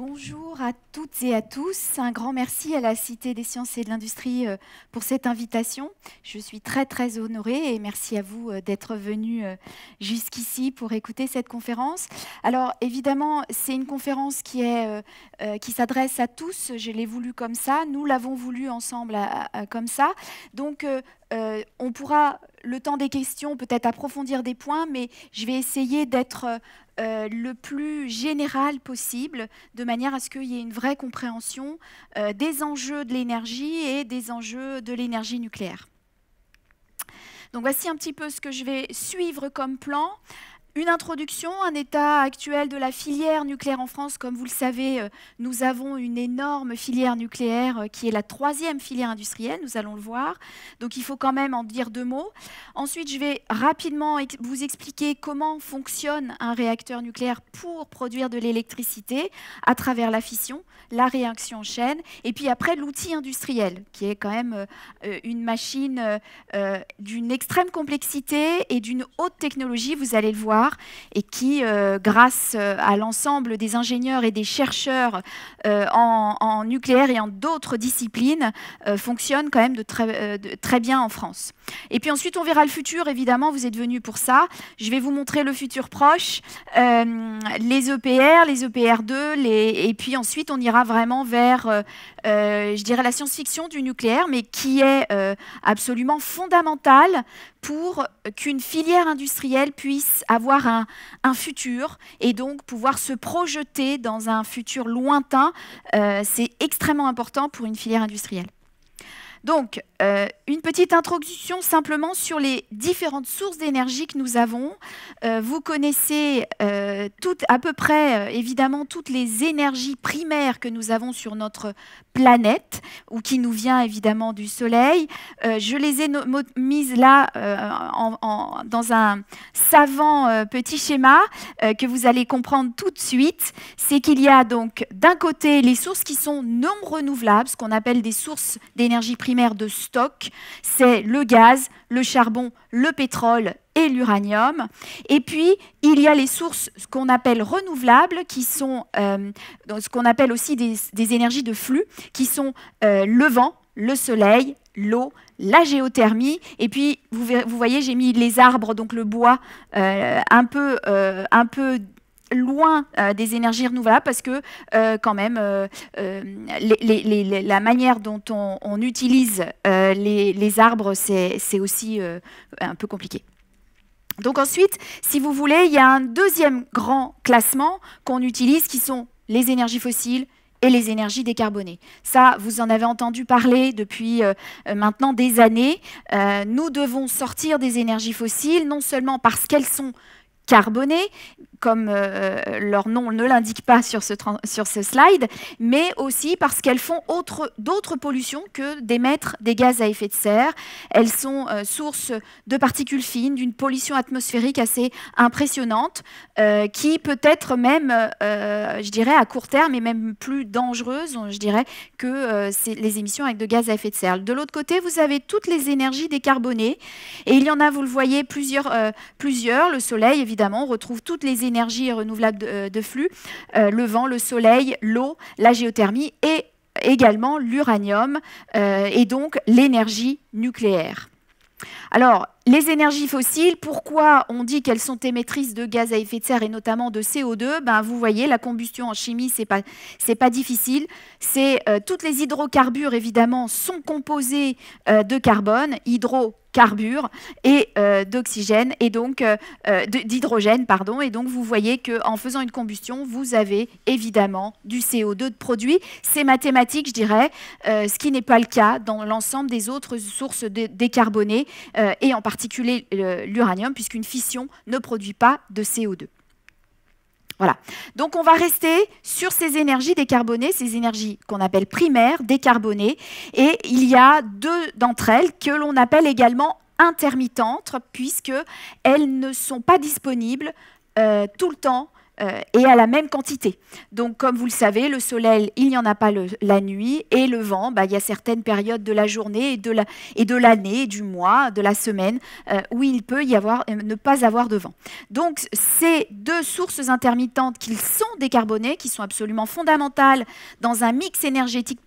Bonjour à toutes et à tous. Un grand merci à la Cité des sciences et de l'industrie euh, pour cette invitation. Je suis très très honorée et merci à vous euh, d'être venus euh, jusqu'ici pour écouter cette conférence. Alors évidemment, c'est une conférence qui est qui s'adresse à tous. Je l'ai voulu comme ça. Nous l'avons voulu ensemble comme ça. Donc on pourra, le temps des questions, peut-être approfondir des points, mais je vais essayer d'être euh, le plus général possible, de manière à ce qu'il y ait une vraie compréhension euh, des enjeux de l'énergie et des enjeux de l'énergie nucléaire. Donc voici un petit peu ce que je vais suivre comme plan. Une introduction, un état actuel de la filière nucléaire en France. Comme vous le savez, euh, nous avons une énorme filière nucléaire euh, qui est la troisième filière industrielle, nous allons le voir. Donc il faut quand même en dire deux mots. Ensuite, je vais rapidement vous expliquer comment fonctionne un réacteur nucléaire pour produire de l'électricité à travers la fission, la réaction en chaîne, et puis après l'outil industriel, qui est quand même euh, une machine d'une extrême complexité et d'une haute technologie, vous allez le voir et qui, euh, grâce euh, à l'ensemble des ingénieurs et des chercheurs euh, en, nucléaire et en d'autres disciplines, fonctionne quand même très, bien en France. Et puis ensuite, on verra le futur, évidemment, vous êtes venus pour ça. Je vais vous montrer le futur proche, les EPR, les EPR2, et puis ensuite, on ira vraiment vers, je dirais, la science-fiction du nucléaire, mais qui est absolument fondamentale pour qu'une filière industrielle puisse avoir un, futur et donc pouvoir se projeter dans un futur lointain. Euh, c'est extrêmement important pour une filière industrielle. Donc, euh, une petite introduction simplement sur les différentes sources d'énergie que nous avons. Euh, vous connaissez euh, à peu près, évidemment, toutes les énergies primaires que nous avons sur notre planète, ou qui nous vient évidemment du Soleil. je les ai mises là dans un savant petit schéma que vous allez comprendre tout de suite. C'est qu'il y a donc d'un côté les sources qui sont non renouvelables, ce qu'on appelle des sources d'énergie primaire de stock, c'est le gaz, le charbon, le pétrole et l'uranium. Et puis, il y a les sources qu'on appelle renouvelables, qui sont euh, ce qu'on appelle aussi des, énergies de flux, qui sont euh, le vent, le soleil, l'eau, la géothermie. Et puis, vous, voyez, j'ai mis les arbres, donc le bois, euh, un, peu, un peu loin euh, des énergies renouvelables parce que euh, quand même euh, la manière dont on, utilise les, arbres, c'est aussi un peu compliqué. Donc ensuite, si vous voulez, il y a un deuxième grand classement qu'on utilise qui sont les énergies fossiles, et les énergies décarbonées. Ça, vous en avez entendu parler depuis maintenant des années. nous devons sortir des énergies fossiles, non seulement parce qu'elles sont carbonées, comme euh, leur nom ne l'indique pas sur ce, sur ce slide, mais aussi parce qu'elles font d'autres pollutions que d'émettre des gaz à effet de serre. Elles sont sources euh, source de particules fines, d'une pollution atmosphérique assez impressionnante, euh, qui peut être même, je dirais, à court terme et même plus dangereuse, je dirais, que les émissions avec de gaz à effet de serre. De l'autre côté, vous avez toutes les énergies décarbonées, et il y en a, vous le voyez, plusieurs, plusieurs. Le soleil, évidemment, on retrouve toutes les énergie renouvelable de euh, flux, euh, le vent, le soleil, l'eau, la géothermie et également l'uranium euh, et donc l'énergie nucléaire. Alors, les énergies fossiles, pourquoi on dit qu'elles sont émettrices de gaz à effet de serre et notamment de CO2 ben, Vous voyez, la combustion en chimie, ce n'est pas, difficile. Euh, toutes les hydrocarbures, évidemment, sont composés euh, de carbone, hydrocarbures et euh, d'oxygène et donc d'hydrogène pardon et donc vous voyez qu'en en faisant une combustion vous avez évidemment du CO2 de produit c'est mathématique je dirais ce qui n'est pas le cas dans l'ensemble des autres sources décarbonées euh, et en particulier l'uranium, puisqu'une fission ne produit pas de CO2. Voilà. Donc on va rester sur ces énergies décarbonées, ces énergies qu'on appelle primaires, décarbonées. Et il y a deux d'entre elles que l'on appelle également intermittentes, puisqu'elles ne sont pas disponibles euh, tout le temps euh, et à la même quantité. Donc, comme vous le savez, le soleil, il n'y en a pas la nuit, et le vent, bah, il y a certaines périodes de la journée et de l'année, du mois, de la semaine, euh, où il peut y avoir, euh, ne pas avoir de vent. Donc, ces deux sources intermittentes qui sont décarbonées, qui sont absolument fondamentales dans un mix énergétique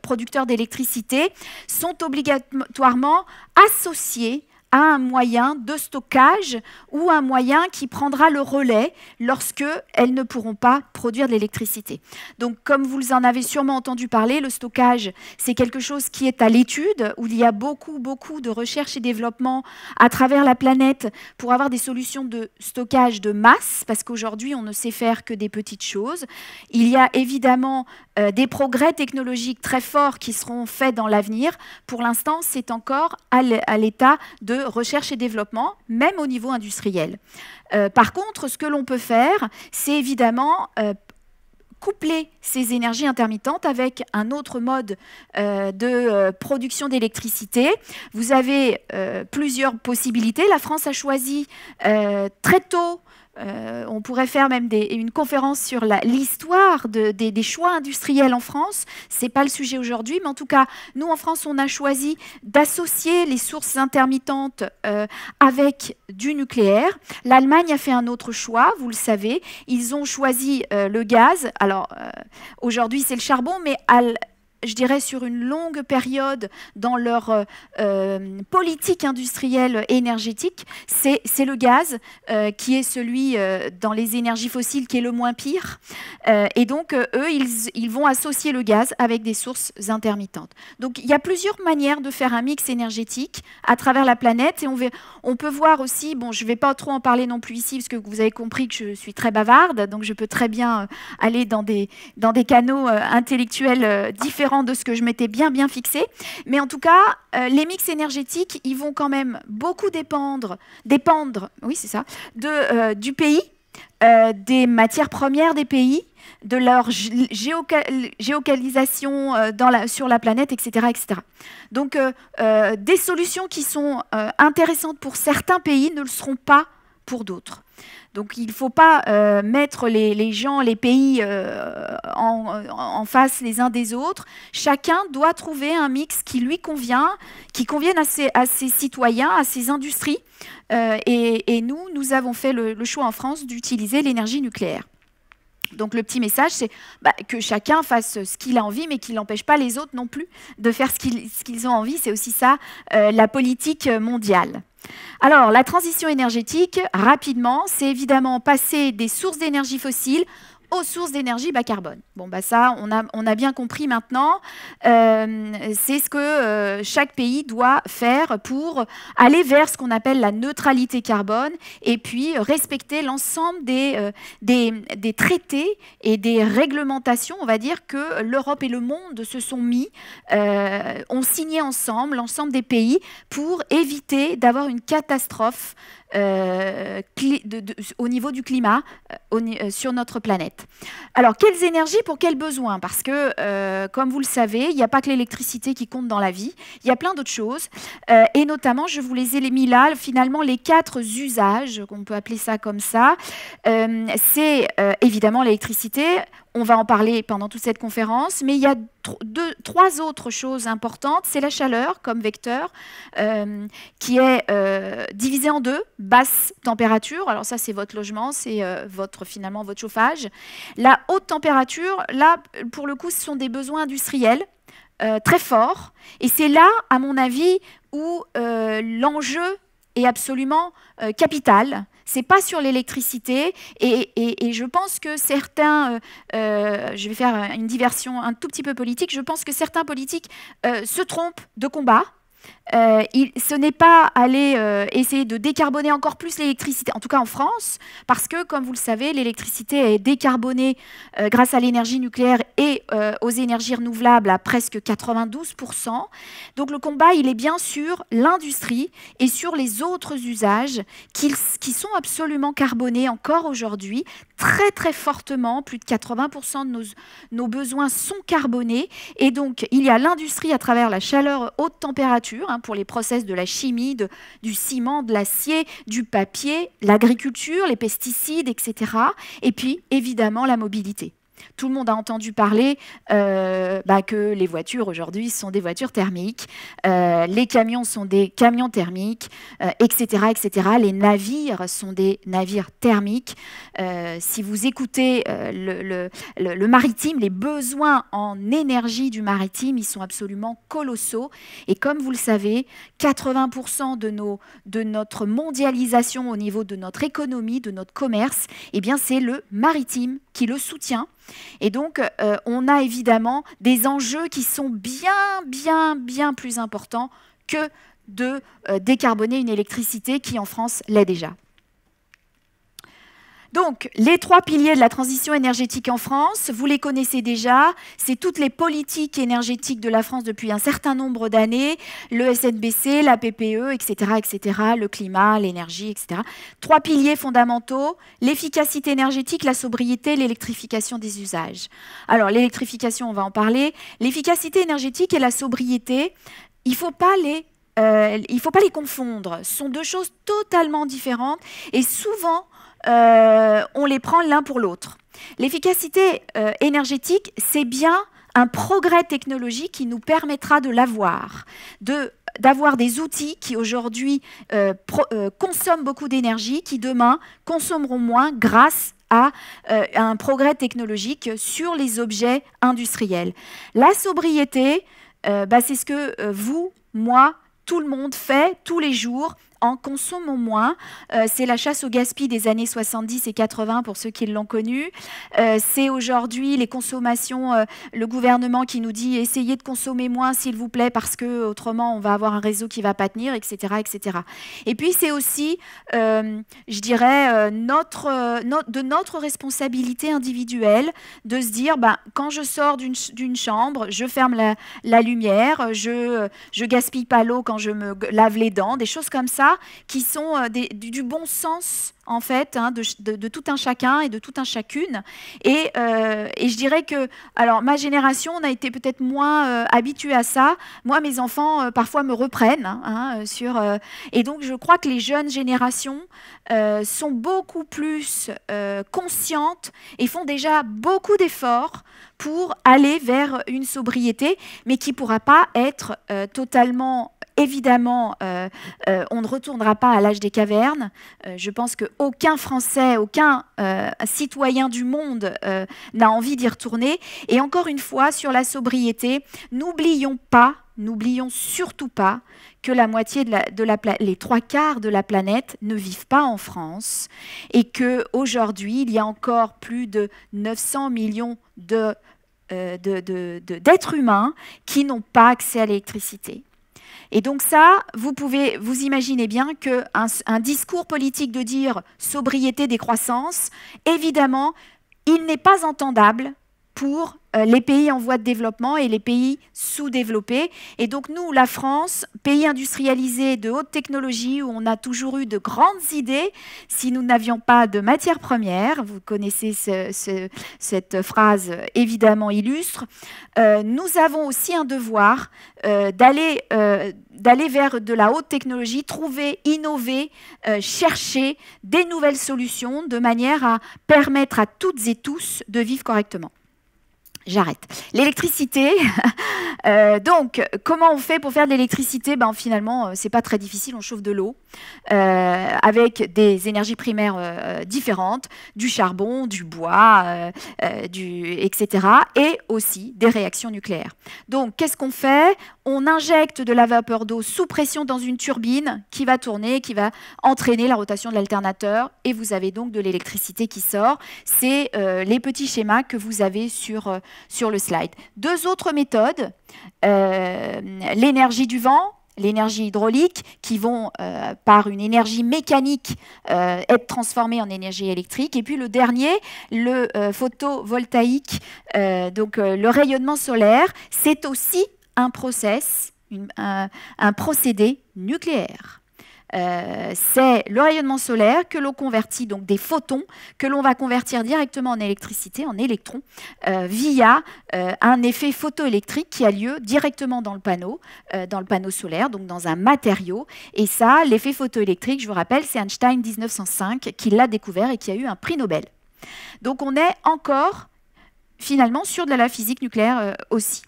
producteur d'électricité, sont obligatoirement associées à un moyen de stockage ou un moyen qui prendra le relais lorsque elles ne pourront pas produire de l'électricité. Donc comme vous en avez sûrement entendu parler, le stockage, c'est quelque chose qui est à l'étude, où il y a beaucoup, beaucoup de recherche et développement à travers la planète pour avoir des solutions de stockage de masse, parce qu'aujourd'hui, on ne sait faire que des petites choses. Il y a évidemment euh, des progrès technologiques très forts qui seront faits dans l'avenir. Pour l'instant, c'est encore à l'état de recherche et développement, même au niveau industriel. Euh, par contre, ce que l'on peut faire, c'est évidemment euh, coupler ces énergies intermittentes avec un autre mode de production d'électricité. Vous avez plusieurs possibilités. La France a choisi très tôt euh, on pourrait faire même des, une conférence sur l'histoire des, choix industriels en France. Ce n'est pas le sujet aujourd'hui, mais en tout cas, nous en France, on a choisi d'associer les sources intermittentes euh, avec du nucléaire. L'Allemagne a fait un autre choix, vous le savez. Ils ont choisi euh, le gaz. Alors, aujourd'hui, c'est le charbon, mais à je dirais, sur une longue période dans leur euh, euh, politique industrielle et énergétique, c'est le gaz euh, qui est celui dans les énergies fossiles qui est le moins pire. et donc, eux, ils, ils, vont associer le gaz avec des sources intermittentes. Donc, il y a plusieurs manières de faire un mix énergétique à travers la planète. Et on, on peut voir aussi, bon, je ne vais pas trop en parler non plus ici, parce que vous avez compris que je suis très bavarde, donc je peux très bien aller dans des, dans des canaux intellectuels différents de ce que je m'étais bien bien fixé. Mais en tout cas, euh, les mix énergétiques, ils vont quand même beaucoup dépendre, dépendre oui c'est ça, de, euh, du pays, euh, des matières premières des pays, de leur géocalisation sur la planète, etc. etc. Donc des solutions qui sont intéressantes pour certains pays ne le seront pas pour d'autres. Donc il ne faut pas euh, mettre les, gens, les pays euh, en, face les uns des autres. Chacun doit trouver un mix qui lui convient, qui convienne à ses, citoyens, à ses industries. Euh, et, nous, nous avons fait le, choix en France d'utiliser l'énergie nucléaire. Donc le petit message, c'est bah, que chacun fasse ce qu'il a envie, mais qu'il n'empêche pas les autres non plus de faire ce qu'ils ont envie. C'est aussi ça, la politique mondiale. Alors, la transition énergétique, rapidement, c'est évidemment passer des sources d'énergie fossiles aux sources d'énergie bas carbone. Bon, bah ça, on a, on a bien compris maintenant. Euh, c'est ce que euh, chaque pays doit faire pour aller vers ce qu'on appelle la neutralité carbone et puis respecter l'ensemble des, euh, des, des, traités et des réglementations, on va dire, que l'Europe et le monde se sont mis, ont signé ensemble, l'ensemble des pays, pour éviter d'avoir une catastrophe euh, au niveau du climat euh, euh, sur notre planète. Alors, quelles énergies pour quels besoins Parce que, comme vous le savez, il n'y a pas que l'électricité qui compte dans la vie, il y a plein d'autres choses. et notamment, je vous les ai mis là, finalement, les quatre usages, qu'on peut appeler ça comme ça. c'est évidemment l'électricité, on va en parler pendant toute cette conférence, mais il y a trois autres choses importantes. C'est la chaleur comme vecteur, euh, qui est euh, divisée en deux, basse température, alors ça c'est votre logement, c'est euh, votre, finalement votre chauffage. La haute température, là pour le coup ce sont des besoins industriels. très forts. Et c'est là, à mon avis, où l'enjeu est absolument capital c'est pas sur l'électricité. Et, je pense que certains, euh, euh, je vais faire une diversion un tout petit peu politique, je pense que certains politiques euh, se trompent de combat. Euh, il, ce n'est pas aller euh, essayer de décarboner encore plus l'électricité, en tout cas en France, parce que, comme vous le savez, l'électricité est décarbonée euh, grâce à l'énergie nucléaire et aux énergies renouvelables à presque 92%. Donc le combat, il est bien sur l'industrie et sur les autres usages qui, qui sont absolument carbonés encore aujourd'hui, très très fortement, plus de 80% de nos, nos besoins sont carbonés. Et donc, il y a l'industrie à travers la chaleur haute température, hein, Hein, pour les process de la chimie, du ciment, de l'acier, du papier, l'agriculture, les pesticides, etc. Et puis, évidemment, la mobilité. Tout le monde a entendu parler euh, bah, que les voitures aujourd'hui sont des voitures thermiques, euh, les camions sont des camions thermiques, etc., euh, etc. Les navires sont des navires thermiques. si vous écoutez le, maritime, les besoins en énergie du maritime, ils sont absolument colossaux. Et comme vous le savez, 80% de, de notre mondialisation au niveau de notre économie, de notre commerce, eh c'est le maritime qui le soutient et donc, euh, on a évidemment des enjeux qui sont bien, bien, bien plus importants que de euh, décarboner une électricité qui, en France, l'est déjà. Donc, les trois piliers de la transition énergétique en France, vous les connaissez déjà. C'est toutes les politiques énergétiques de la France depuis un certain nombre d'années, le SNBC, la PPE, etc., etc., le climat, l'énergie, etc. Trois piliers fondamentaux, l'efficacité énergétique, la sobriété, l'électrification des usages. Alors, l'électrification, on va en parler. L'efficacité énergétique et la sobriété, il ne faut pas les euh, il faut pas les confondre. Ce sont deux choses totalement différentes. Et souvent, euh, on les prend l'un pour l'autre. L'efficacité euh, énergétique, c'est bien un progrès technologique qui nous permettra de l'avoir, d'avoir des outils qui aujourd'hui euh, consomment beaucoup d'énergie, qui demain consommeront moins grâce à, un progrès technologique sur les objets industriels. La sobriété, bah, c'est ce que vous, moi, tout le monde fait tous les jours en consommons moins. Euh, c'est la chasse au gaspillage des années 70 et 80 pour ceux qui l'ont connue. Euh, c'est aujourd'hui les consommations, euh, le gouvernement qui nous dit essayez de consommer moins s'il vous plaît parce que autrement on va avoir un réseau qui va pas tenir, etc., etc. Et puis c'est aussi, je dirais, notre, de notre responsabilité individuelle de se dire ben, quand je sors d'une chambre, je ferme la, la lumière, je je gaspille pas l'eau quand je me lave les dents, des choses comme ça qui sont euh, du, bon sens en fait hein, de, tout un chacun et de tout un chacune. Euh, et, je dirais que, alors ma génération, on a été peut-être moins euh, habituée habitué à ça. Moi, mes enfants parfois me reprennent hein, hein, sur. et donc, je crois que les jeunes générations sont beaucoup plus conscientes et font déjà beaucoup d'efforts pour aller vers une sobriété, mais qui ne pourra pas être totalement Évidemment, euh, euh, on ne retournera pas à l'âge des cavernes. Euh, je pense qu'aucun Français, aucun citoyen du monde n'a envie d'y retourner. Et encore une fois, sur la sobriété, n'oublions pas, n'oublions surtout pas que la moitié de la, les trois quarts de la planète ne vivent pas en France et que aujourd'hui il y a encore plus de 900 millions d'êtres humains qui n'ont pas accès à l'électricité. Et donc ça, vous pouvez vous imaginez bien qu'un un discours politique de dire sobriété des croissances, évidemment, il n'est pas entendable pour euh, les pays en voie de développement et les pays sous-développés. Et donc nous, la France, pays industrialisé de haute technologie, où on a toujours eu de grandes idées, si nous n'avions pas de matières premières, vous connaissez cette phrase évidemment illustre, euh, nous avons aussi un devoir euh, d'aller vers de la haute technologie, trouver, innover, chercher des nouvelles solutions de manière à permettre à toutes et tous de vivre correctement. J'arrête. L'électricité. Euh, donc, comment on fait pour faire de l'électricité ben, Finalement, euh, c'est pas très difficile. On chauffe de l'eau euh, avec des énergies primaires différentes, du charbon, du bois, du, etc. Et aussi des réactions nucléaires. Donc, qu'est-ce qu'on fait On injecte de la vapeur d'eau sous pression dans une turbine qui va tourner, qui va entraîner la rotation de l'alternateur. Et vous avez donc de l'électricité qui sort. C'est les petits schémas que vous avez sur sur le slide. Deux autres méthodes, euh, l'énergie du vent, l'énergie hydraulique, qui vont euh, par une énergie mécanique euh, être transformées en énergie électrique. Et puis le dernier, le photovoltaïque, donc le rayonnement solaire, c'est aussi un process, un procédé nucléaire. Euh, c'est le rayonnement solaire que l'on convertit, donc des photons, que l'on va convertir directement en électricité, en électrons, euh, via euh, un effet photoélectrique qui a lieu directement dans le panneau, dans le panneau solaire, donc dans un matériau. Et ça, l'effet photoélectrique, je vous rappelle, c'est Einstein 1905 qui l'a découvert et qui a eu un prix Nobel. Donc on est encore finalement sur de la physique nucléaire aussi.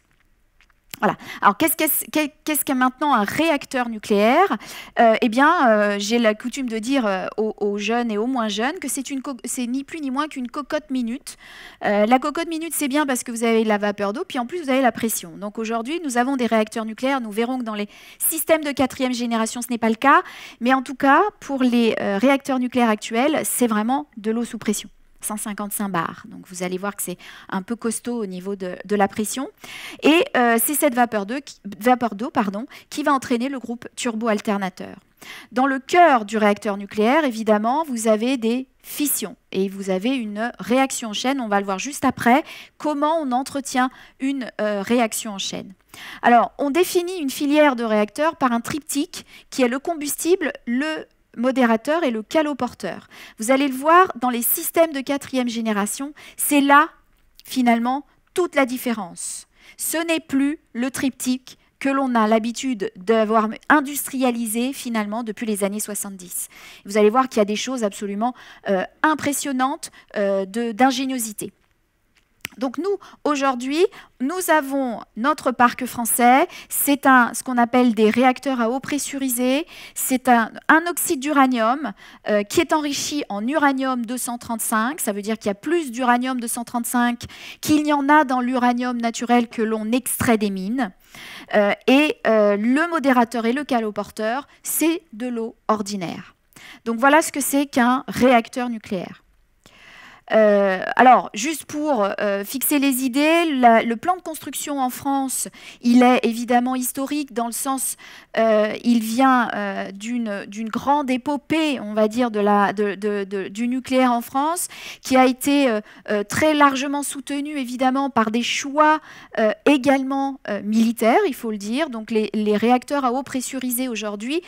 Voilà. Alors, qu'est-ce qu'est maintenant un réacteur nucléaire euh, Eh bien, euh, j'ai la coutume de dire euh, aux, jeunes et aux moins jeunes que c'est ni plus ni moins qu'une cocotte minute. la cocotte minute, c'est bien parce que vous avez la vapeur d'eau, puis en plus, vous avez la pression. Donc, aujourd'hui, nous avons des réacteurs nucléaires. Nous verrons que dans les systèmes de quatrième génération, ce n'est pas le cas. Mais en tout cas, pour les réacteurs nucléaires actuels, c'est vraiment de l'eau sous pression. 155 bars. Donc vous allez voir que c'est un peu costaud au niveau de, la pression. Et euh, c'est cette vapeur d'eau qui, qui va entraîner le groupe turbo-alternateur. Dans le cœur du réacteur nucléaire, évidemment, vous avez des fissions et vous avez une réaction en chaîne. On va le voir juste après comment on entretient une euh, réaction en chaîne. Alors, on définit une filière de réacteur par un triptyque qui est le combustible, le modérateur et le caloporteur. Vous allez le voir dans les systèmes de quatrième génération, c'est là finalement toute la différence. Ce n'est plus le triptyque que l'on a l'habitude d'avoir industrialisé finalement depuis les années 70. Vous allez voir qu'il y a des choses absolument euh, impressionnantes euh, d'ingéniosité. Donc nous, aujourd'hui, nous avons notre parc français, c'est un, ce qu'on appelle des réacteurs à eau pressurisée, c'est un, oxyde d'uranium euh, qui est enrichi en uranium 235, ça veut dire qu'il y a plus d'uranium 235 qu'il y en a dans l'uranium naturel que l'on extrait des mines. Euh, et euh, le modérateur et le caloporteur, c'est de l'eau ordinaire. Donc voilà ce que c'est qu'un réacteur nucléaire. Euh, alors, juste pour euh, fixer les idées, le plan de construction en France, il est évidemment historique dans le sens, euh, il vient d'une grande épopée, on va dire, du nucléaire en France, qui a été très largement soutenu, évidemment, par des choix également militaires, il faut le dire. Donc, les réacteurs à eau pressurisée aujourd'hui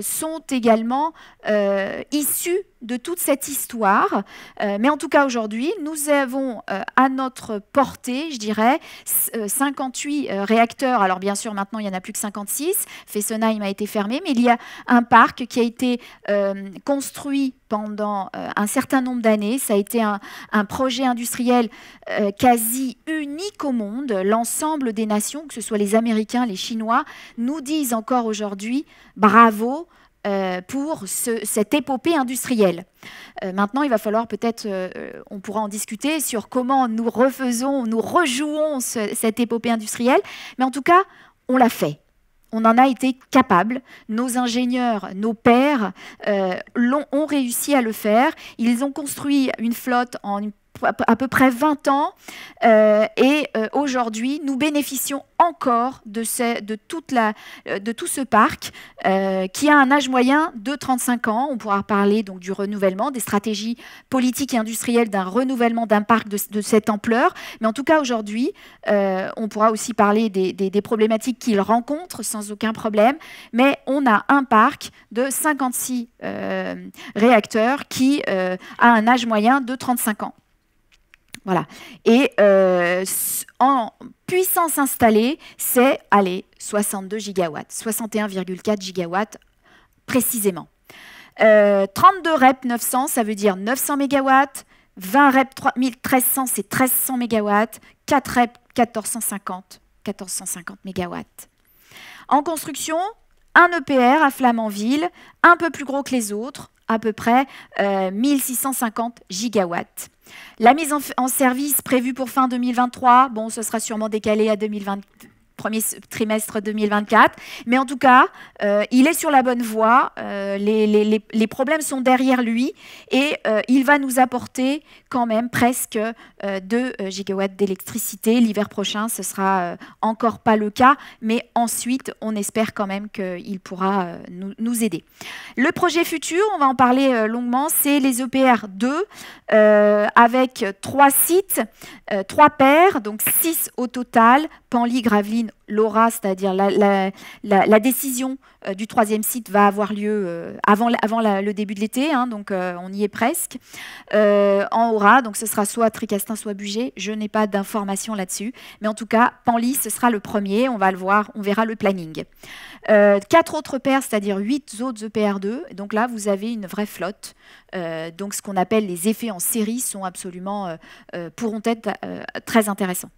sont également issus de toute cette histoire. Euh, mais en tout cas, aujourd'hui, nous avons euh, à notre portée, je dirais, 58 euh, réacteurs. Alors bien sûr, maintenant, il n'y en a plus que 56. Fessenheim a été fermé, mais il y a un parc qui a été construit pendant un certain nombre d'années. Ça a été un, un projet industriel quasi unique au monde. L'ensemble des nations, que ce soit les Américains, les Chinois, nous disent encore aujourd'hui bravo. Euh, pour cette épopée industrielle. Euh, maintenant, il va falloir peut-être, euh, on pourra en discuter sur comment nous refaisons, nous rejouons cette épopée industrielle, mais en tout cas, on l'a fait. On en a été capable. Nos ingénieurs, nos pères ont, ont réussi à le faire. Ils ont construit une flotte en à peu près 20 ans euh, et euh, aujourd'hui nous bénéficions encore de, euh, tout ce parc qui a un âge moyen de 35 ans. On pourra parler donc du renouvellement, des stratégies politiques et industrielles d'un renouvellement d'un parc de, cette ampleur. Mais en tout cas aujourd'hui, on pourra aussi parler des problématiques qu'il rencontre sans aucun problème. Mais on a un parc de 56 réacteurs qui a un âge moyen de 35 ans. Voilà. Et euh, en puissance installée, c'est, allez, 62 gigawatts, 61,4 gigawatts précisément. 32 REP 900, ça veut dire 900 mégawatts. 20 REP 1300, c'est 1300 mégawatts. 4 REP 1450, 1450 mégawatts. En construction, un EPR à Flamanville, un peu plus gros que les autres, à peu près 1650 euh, gigawatts. La mise en, service prévue pour fin 2023, bon, ce sera sûrement décalé à 2022 premier trimestre 2024. Mais en tout cas, euh, il est sur la bonne voie, euh, les, les, problèmes sont derrière lui et euh, il va nous apporter quand même presque 2 gigawatts d'électricité. L'hiver prochain, ce sera encore pas le cas, mais ensuite, on espère quand même qu'il pourra nous, aider. Le projet futur, on va en parler longuement, c'est les EPR 2 avec trois sites, trois paires, donc 6 au total, Panly, Gravelines, l'aura, c'est-à-dire la, décision euh, du troisième site va avoir lieu euh, avant, le début de l'été, hein, donc euh, on y est presque. en aura, donc ce sera soit Tricastin, soit Buget, Je n'ai pas d'informations là-dessus, mais en tout cas, Panly, ce sera le premier. On va le voir, on verra le planning. quatre autres paires, c'est-à-dire huit autres EPR2. Donc là, vous avez une vraie flotte. donc ce qu'on appelle les effets en série sont absolument pourront être très intéressants.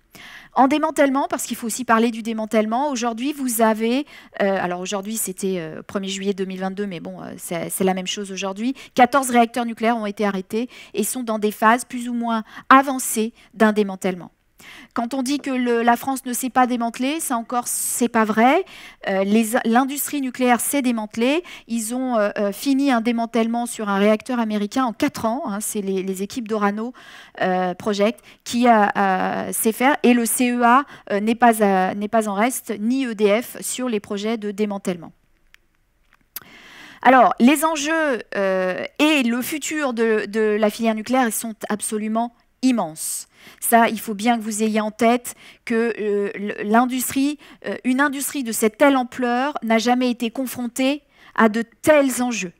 En démantèlement, parce qu'il faut aussi parler du démantèlement, aujourd'hui vous avez, euh, alors aujourd'hui c'était 1er euh, juillet 2022, mais bon, euh, c'est la même chose aujourd'hui, 14 réacteurs nucléaires ont été arrêtés et sont dans des phases plus ou moins avancées d'un démantèlement. Quand on dit que la France ne s'est pas démantelée, ça encore, c'est pas vrai. Euh, l'industrie nucléaire s'est démantelée. Ils ont euh, euh, fini un démantèlement sur un réacteur américain en 4 ans. Hein, c'est les, équipes d'Orano Project qui sait faire. Et le CEA n'est pas, en reste, ni EDF, sur les projets de démantèlement. Alors, les enjeux et le futur de, la filière nucléaire sont absolument immenses. Ça, il faut bien que vous ayez en tête que euh, l'industrie, euh, une industrie de cette telle ampleur n'a jamais été confrontée à de tels enjeux.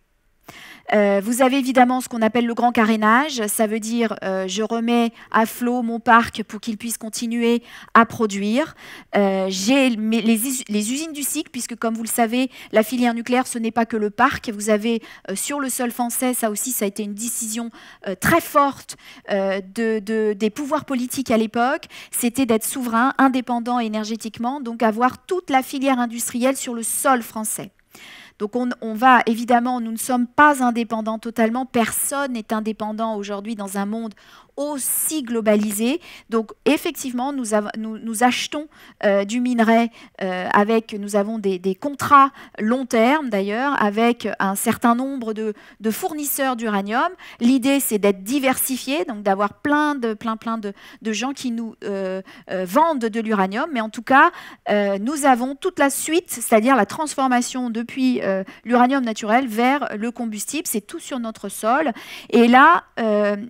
Euh, vous avez évidemment ce qu'on appelle le grand carénage, ça veut dire euh, je remets à flot mon parc pour qu'il puisse continuer à produire. Euh, j'ai les, usines du cycle, puisque comme vous le savez, la filière nucléaire, ce n'est pas que le parc. Vous avez sur le sol français, ça aussi, ça a été une décision très forte de, des pouvoirs politiques à l'époque, c'était d'être souverain, indépendant énergétiquement, donc avoir toute la filière industrielle sur le sol français. Donc on, va, évidemment, nous ne sommes pas indépendants totalement, personne n'est indépendant aujourd'hui dans un monde aussi globalisé. Donc effectivement, nous, achetons euh, du minerai euh, avec, nous avons des, contrats long terme d'ailleurs, avec un certain nombre de, fournisseurs d'uranium. L'idée, c'est d'être diversifié, donc d'avoir plein de, plein, plein de, gens qui nous euh, vendent de l'uranium. Mais en tout cas, nous avons toute la suite, c'est-à-dire la transformation depuis l'uranium naturel vers le combustible. C'est tout sur notre sol. Et là,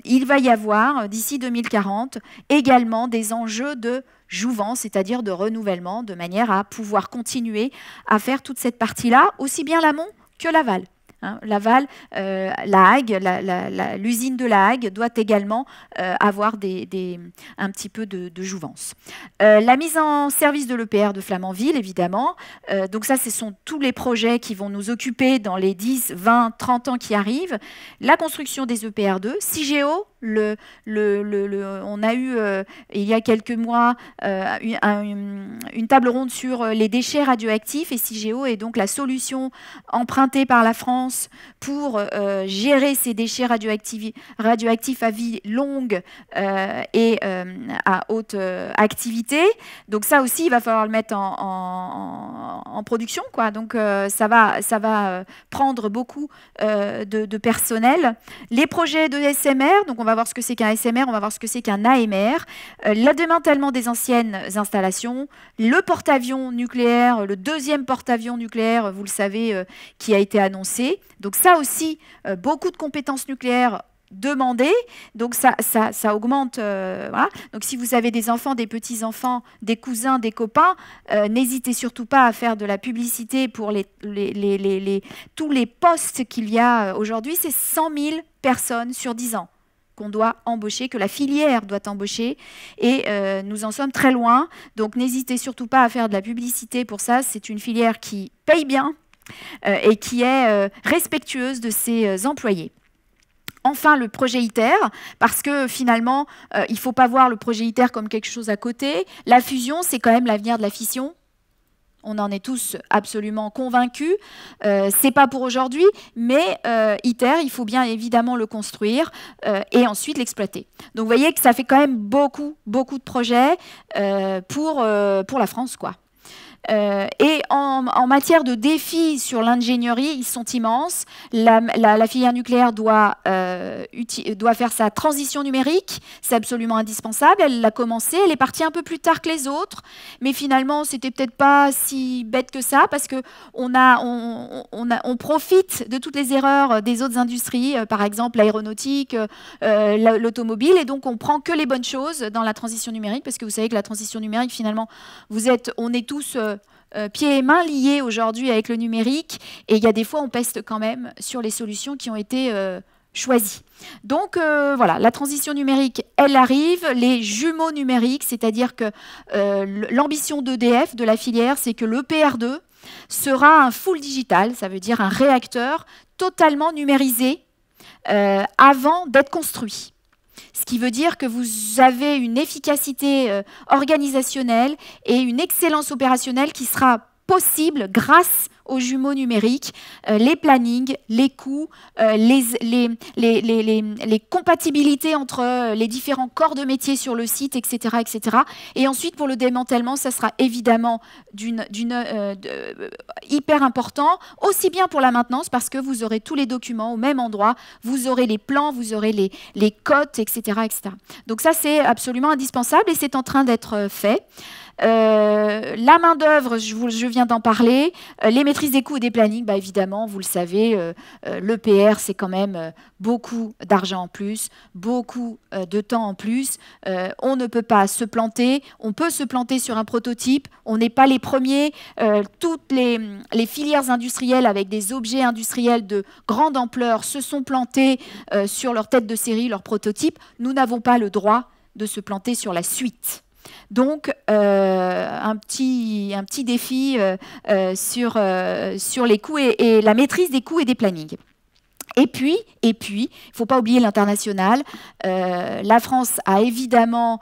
il va y avoir euh, d'ici 2040 également des enjeux de jouvence, c'est-à-dire de renouvellement, de manière à pouvoir continuer à faire toute cette partie-là, aussi bien l'amont que l'aval. Hein. Laval, euh, la Hague, l'usine de la Hague doit également euh, avoir des, un petit peu de, jouvence. la mise en service de l'EPR de Flamanville, évidemment. donc ça, ce sont tous les projets qui vont nous occuper dans les 10, 20, 30 ans qui arrivent. La construction des EPR2, CIGEO, le, le, on a eu euh, il y a quelques mois euh, une, table ronde sur euh, les déchets radioactifs et CIGEO est donc la solution empruntée par la France pour gérer ces déchets radioactifs, radioactifs à vie longue et à haute activité. Donc ça aussi, il va falloir le mettre en, en, production. Quoi. Donc ça va, ça va prendre beaucoup de, de personnel. Les projets de SMR, donc on on va voir ce que c'est qu'un SMR, on va voir ce que c'est qu'un AMR, le démantèlement des anciennes installations, le porte-avions nucléaire, le deuxième porte-avions nucléaire, vous le savez, euh, qui a été annoncé. Donc ça aussi, euh, beaucoup de compétences nucléaires demandées, donc ça, ça, ça augmente. Euh, donc si vous avez des enfants, des petits-enfants, des cousins, des copains, n'hésitez surtout pas à faire de la publicité pour les, les, tous les postes qu'il y a aujourd'hui. C'est 100 000 personnes sur 10 ans qu'on doit embaucher, que la filière doit embaucher. Et euh, nous en sommes très loin. Donc n'hésitez surtout pas à faire de la publicité pour ça. C'est une filière qui paye bien euh, et qui est euh, respectueuse de ses employés enfin le projet ITER, parce que finalement, il ne faut pas voir le projet ITER comme quelque chose à côté. La fusion, c'est quand même l'avenir de la fission on en est tous absolument convaincus. Ce euh, c'est pas pour aujourd'hui, mais euh, ITER, il faut bien évidemment le construire euh, et ensuite l'exploiter. Donc vous voyez que ça fait quand même beaucoup, beaucoup de projets pour, pour la France, quoi. Euh, et en, matière de défis sur l'ingénierie, ils sont immenses. La, filière nucléaire doit, euh, doit, faire sa transition numérique, c'est absolument indispensable. Elle l'a commencé, elle est partie un peu plus tard que les autres, mais finalement, c'était peut-être pas si bête que ça parce que on, a, on, on, profite de toutes les erreurs des autres industries, euh, par exemple l'aéronautique, l'automobile, et donc on prend que les bonnes choses dans la transition numérique parce que vous savez que la transition numérique, finalement, vous êtes, on est tous euh, pieds et mains liés aujourd'hui avec le numérique. Et il y a des fois, on peste quand même sur les solutions qui ont été euh, choisies. Donc euh, voilà, la transition numérique, elle arrive. Les jumeaux numériques, c'est-à-dire que l'ambition d'EDF, de la filière, c'est que le PR2 sera un full digital, ça veut dire un réacteur totalement numérisé avant d'être construit ce qui veut dire que vous avez une efficacité euh, organisationnelle et une excellence opérationnelle qui sera possible grâce aux jumeaux numériques, euh, les plannings, les coûts, euh, les, les, les, les, compatibilités entre euh, les différents corps de métier sur le site, etc. etc. Et ensuite, pour le démantèlement, ça sera évidemment d'une, euh, hyper important, aussi bien pour la maintenance, parce que vous aurez tous les documents au même endroit, vous aurez les plans, vous aurez les, les cotes, etc., etc. Donc ça, c'est absolument indispensable et c'est en train d'être fait. Euh, la main-d'œuvre, je, viens d'en parler. Euh, les maîtrises des coûts et des plannings, bah, évidemment, vous le savez, euh, Le l'EPR, c'est quand même beaucoup d'argent en plus, beaucoup de temps en plus. on ne peut pas se planter. On peut se planter sur un prototype. On n'est pas les premiers. toutes les, les, filières industrielles avec des objets industriels de grande ampleur se sont plantées sur leur tête de série, leur prototype. Nous n'avons pas le droit de se planter sur la suite. Donc, euh, un, petit, un petit défi euh, euh, sur, sur les coûts et, la maîtrise des coûts et des plannings. Et puis, et puis, il ne faut pas oublier l'international. la France a évidemment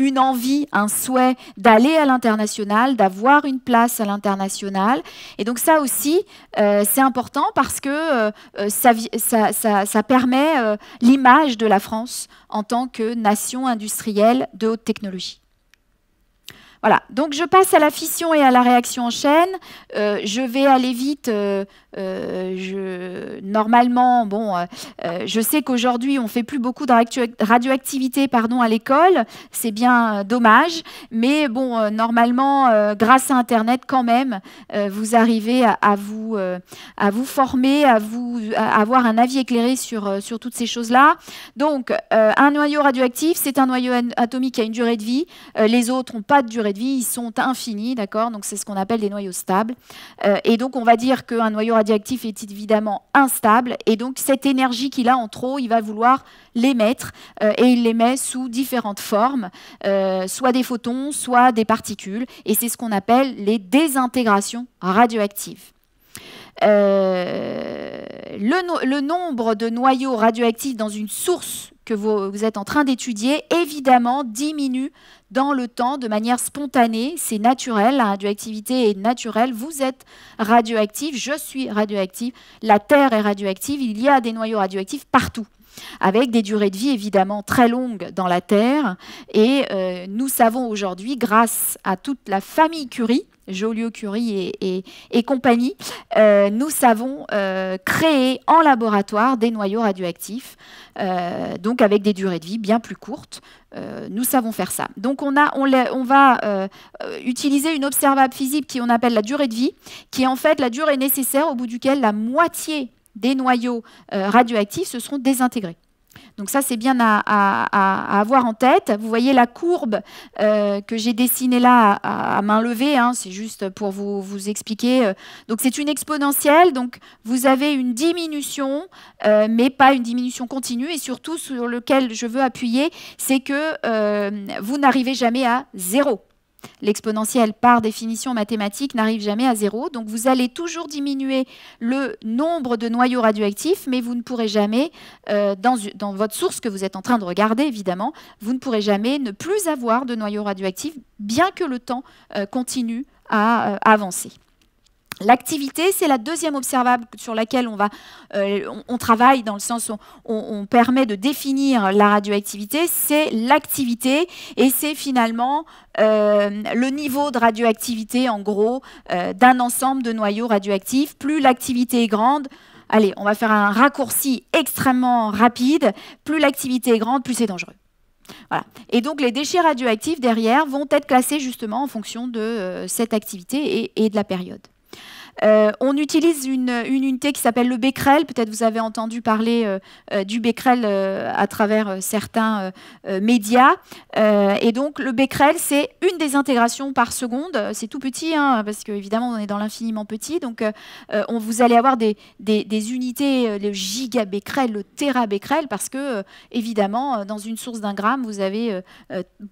une envie, un souhait d'aller à l'international, d'avoir une place à l'international. Et donc ça aussi, euh, c'est important parce que euh, euh, ça, permet l'image de la France en tant que nation industrielle de haute technologie. Voilà, donc je passe à la fission et à la réaction en chaîne. Euh, je vais aller vite. Euh, euh, normalement, bon, je sais qu'aujourd'hui, on ne fait plus beaucoup de radioactivité pardon, à l'école. C'est bien dommage. Mais bon, normalement, grâce à Internet, quand même, vous arrivez à, vous, à vous former, à, vous, avoir un avis éclairé sur, sur toutes ces choses-là. Donc, un noyau radioactif, c'est un noyau atomique qui a une durée de vie. les autres n'ont pas de durée de vie, ils sont infinis, d'accord Donc c'est ce qu'on appelle des noyaux stables. Euh, et donc on va dire qu'un noyau radioactif est évidemment instable, et donc cette énergie qu'il a en trop, il va vouloir l'émettre, euh, et il l'émet sous différentes formes, euh, soit des photons, soit des particules, et c'est ce qu'on appelle les désintégrations radioactives. le, le, nombre de noyaux radioactifs dans une source que vous, êtes en train d'étudier, évidemment, diminue dans le temps de manière spontanée. C'est naturel, la radioactivité est naturelle. Vous êtes radioactif, je suis radioactif, la Terre est radioactive, il y a des noyaux radioactifs partout avec des durées de vie évidemment très longues dans la Terre. Et euh, nous savons aujourd'hui, grâce à toute la famille Curie, Joliot-Curie et, compagnie, euh, nous savons euh, créer en laboratoire des noyaux radioactifs, donc avec des durées de vie bien plus courtes. nous savons faire ça. Donc on, a, on, on va utiliser une observable physique qui on appelle la durée de vie, qui est en fait la durée nécessaire au bout duquel la moitié des noyaux euh, radioactifs se seront désintégrés. Donc ça, c'est bien à, avoir en tête. Vous voyez la courbe euh, que j'ai dessinée là à, main levée. Hein, c'est juste pour vous, vous expliquer. Euh. Donc c'est une exponentielle. Donc vous avez une diminution, mais pas une diminution continue. Et surtout, sur lequel je veux appuyer, c'est que vous n'arrivez jamais à zéro. L'exponentielle, par définition mathématique, n'arrive jamais à zéro. Donc vous allez toujours diminuer le nombre de noyaux radioactifs, mais vous ne pourrez jamais, euh, dans, votre source que vous êtes en train de regarder, évidemment, vous ne pourrez jamais ne plus avoir de noyaux radioactifs, bien que le temps euh, continue à euh, avancer. L'activité, c'est la deuxième observable sur laquelle on, euh, travaille, dans le sens où on, permet de définir la radioactivité. C'est l'activité et c'est finalement euh, le niveau de radioactivité, en gros, euh, d'un ensemble de noyaux radioactifs. Plus l'activité est grande, allez, on va faire un raccourci extrêmement rapide, plus l'activité est grande, plus c'est dangereux. Et donc les déchets radioactifs derrière vont être classés justement en fonction de cette activité et de la période. Euh, on utilise une, unité qui s'appelle le becquerel. Peut-être vous avez entendu parler euh, euh, du becquerel à travers certains médias. et donc le becquerel, c'est une des intégrations par seconde. C'est tout petit, hein, parce qu'évidemment on est dans l'infiniment petit. Donc on, vous allez avoir des, unités, le gigabecquerel, le terabecquerel, parce que évidemment dans une source d'un gramme, vous avez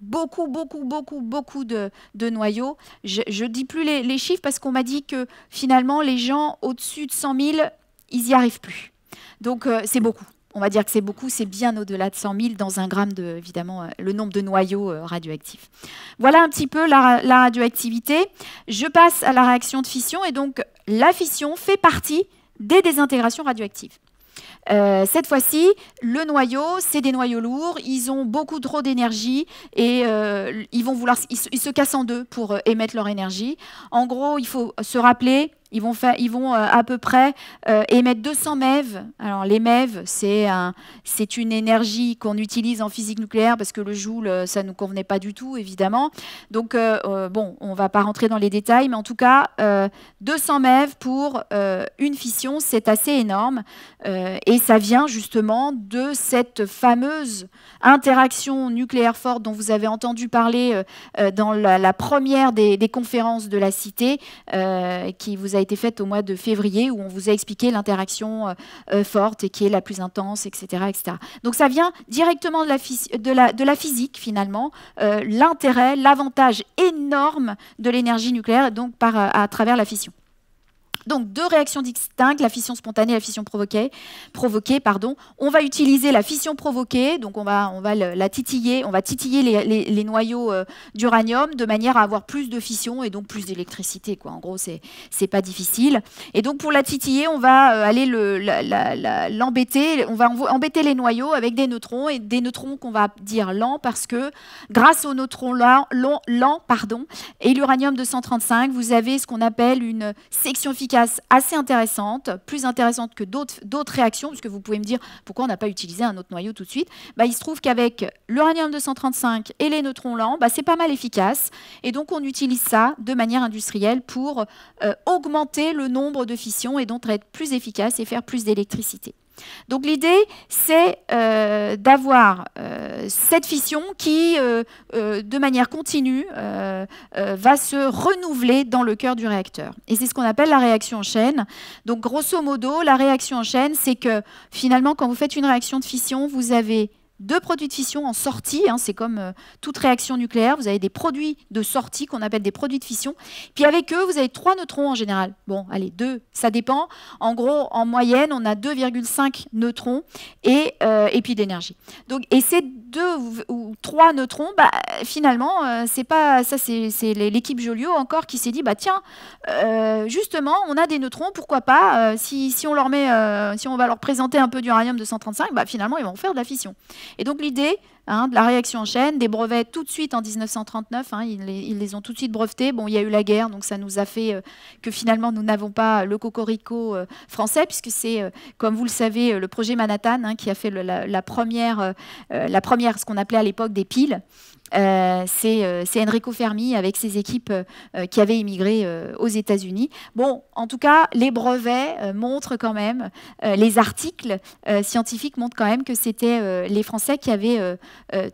beaucoup, beaucoup, beaucoup, beaucoup de, noyaux. Je ne dis plus les chiffres parce qu'on m'a dit que finalement finalement, les gens au-dessus de 100 000, ils n'y arrivent plus. Donc euh, c'est beaucoup. On va dire que c'est beaucoup, c'est bien au-delà de 100 000 dans un gramme, de, évidemment, euh, le nombre de noyaux euh, radioactifs. Voilà un petit peu la, radioactivité. Je passe à la réaction de fission, et donc la fission fait partie des désintégrations radioactives. cette fois-ci, le noyau, c'est des noyaux lourds, ils ont beaucoup trop d'énergie et ils vont vouloir, ils se, cassent en deux pour émettre leur énergie. En gros, il faut se rappeler ils vont, faire, euh, à peu près euh, émettre 200 MeV. Alors les MeV, c'est une énergie qu'on utilise en physique nucléaire parce que le joule, euh, ça ne nous convenait pas du tout, évidemment. Donc bon, on ne va pas rentrer dans les détails, mais en tout cas, 200 MeV pour une fission, c'est assez énorme. et ça vient justement de cette fameuse interaction nucléaire forte dont vous avez entendu parler dans la, première des, des, conférences de la Cité, qui vous a été faite au mois de février, où on vous a expliqué l'interaction euh, euh, forte et qui est la plus intense, etc. etc. Donc ça vient directement de la, de la physique, finalement, euh, l'intérêt, l'avantage énorme de l'énergie nucléaire, donc par, à travers la fission. Donc deux réactions distinctes, la fission spontanée et la fission provoquée. provoquée pardon. On va utiliser la fission provoquée, donc on va, on va la titiller, on va titiller les, noyaux euh, d'uranium de manière à avoir plus de fission et donc plus d'électricité. En gros, c'est pas difficile. Et donc pour la titiller, on va euh, aller l'embêter, on va embêter les noyaux avec des neutrons et des neutrons qu'on va dire lents parce que grâce aux neutrons lents, pardon, et l'uranium 235, vous avez ce qu'on appelle une assez intéressante, plus intéressante que d'autres réactions, puisque vous pouvez me dire pourquoi on n'a pas utilisé un autre noyau tout de suite. Bah, il se trouve qu'avec l'uranium-235 et les neutrons lents, bah, c'est pas mal efficace. Et donc, on utilise ça de manière industrielle pour euh, augmenter le nombre de fissions et donc être plus efficace et faire plus d'électricité. Donc l'idée, c'est euh, d'avoir euh, cette fission qui, euh, de manière continue, va se renouveler dans le cœur du réacteur. Et c'est ce qu'on appelle la réaction en chaîne. Donc grosso modo, la réaction en chaîne, c'est que finalement, quand vous faites une réaction de fission, vous avez deux produits de fission en sortie. Hein, c'est comme euh, toute réaction nucléaire. Vous avez des produits de sortie qu'on appelle des produits de fission. Puis avec eux, vous avez trois neutrons en général. Bon, allez, deux, ça dépend. En gros, en moyenne, on a 2,5 neutrons euh, et, puis d'énergie. Donc, et c'est deux ou, trois neutrons, bah, finalement, euh, c'est pas ça, c'est l'équipe Joliot encore qui s'est dit, bah tiens, euh, justement, on a des neutrons, pourquoi pas euh, si, si, on leur met, si on va leur présenter un peu d'uranium 235, bah finalement, ils vont faire de la fission. Et donc l'idée, Hein, de la réaction en chaîne, des brevets tout de suite en 1939, hein, ils, les, ont tout de suite brevetés. Bon, il y a eu la guerre, donc ça nous a fait euh, que finalement nous n'avons pas le cocorico euh, français, puisque c'est, euh, comme vous le savez, le projet Manhattan hein, qui a fait la, première, la première, ce qu'on appelait à l'époque des piles, euh, euh, c'est Enrico Fermi avec ses équipes euh, qui avaient immigré aux États-Unis. Bon, en tout cas, les brevets montrent quand même, les articles scientifiques montrent quand même que c'était les Français qui avaient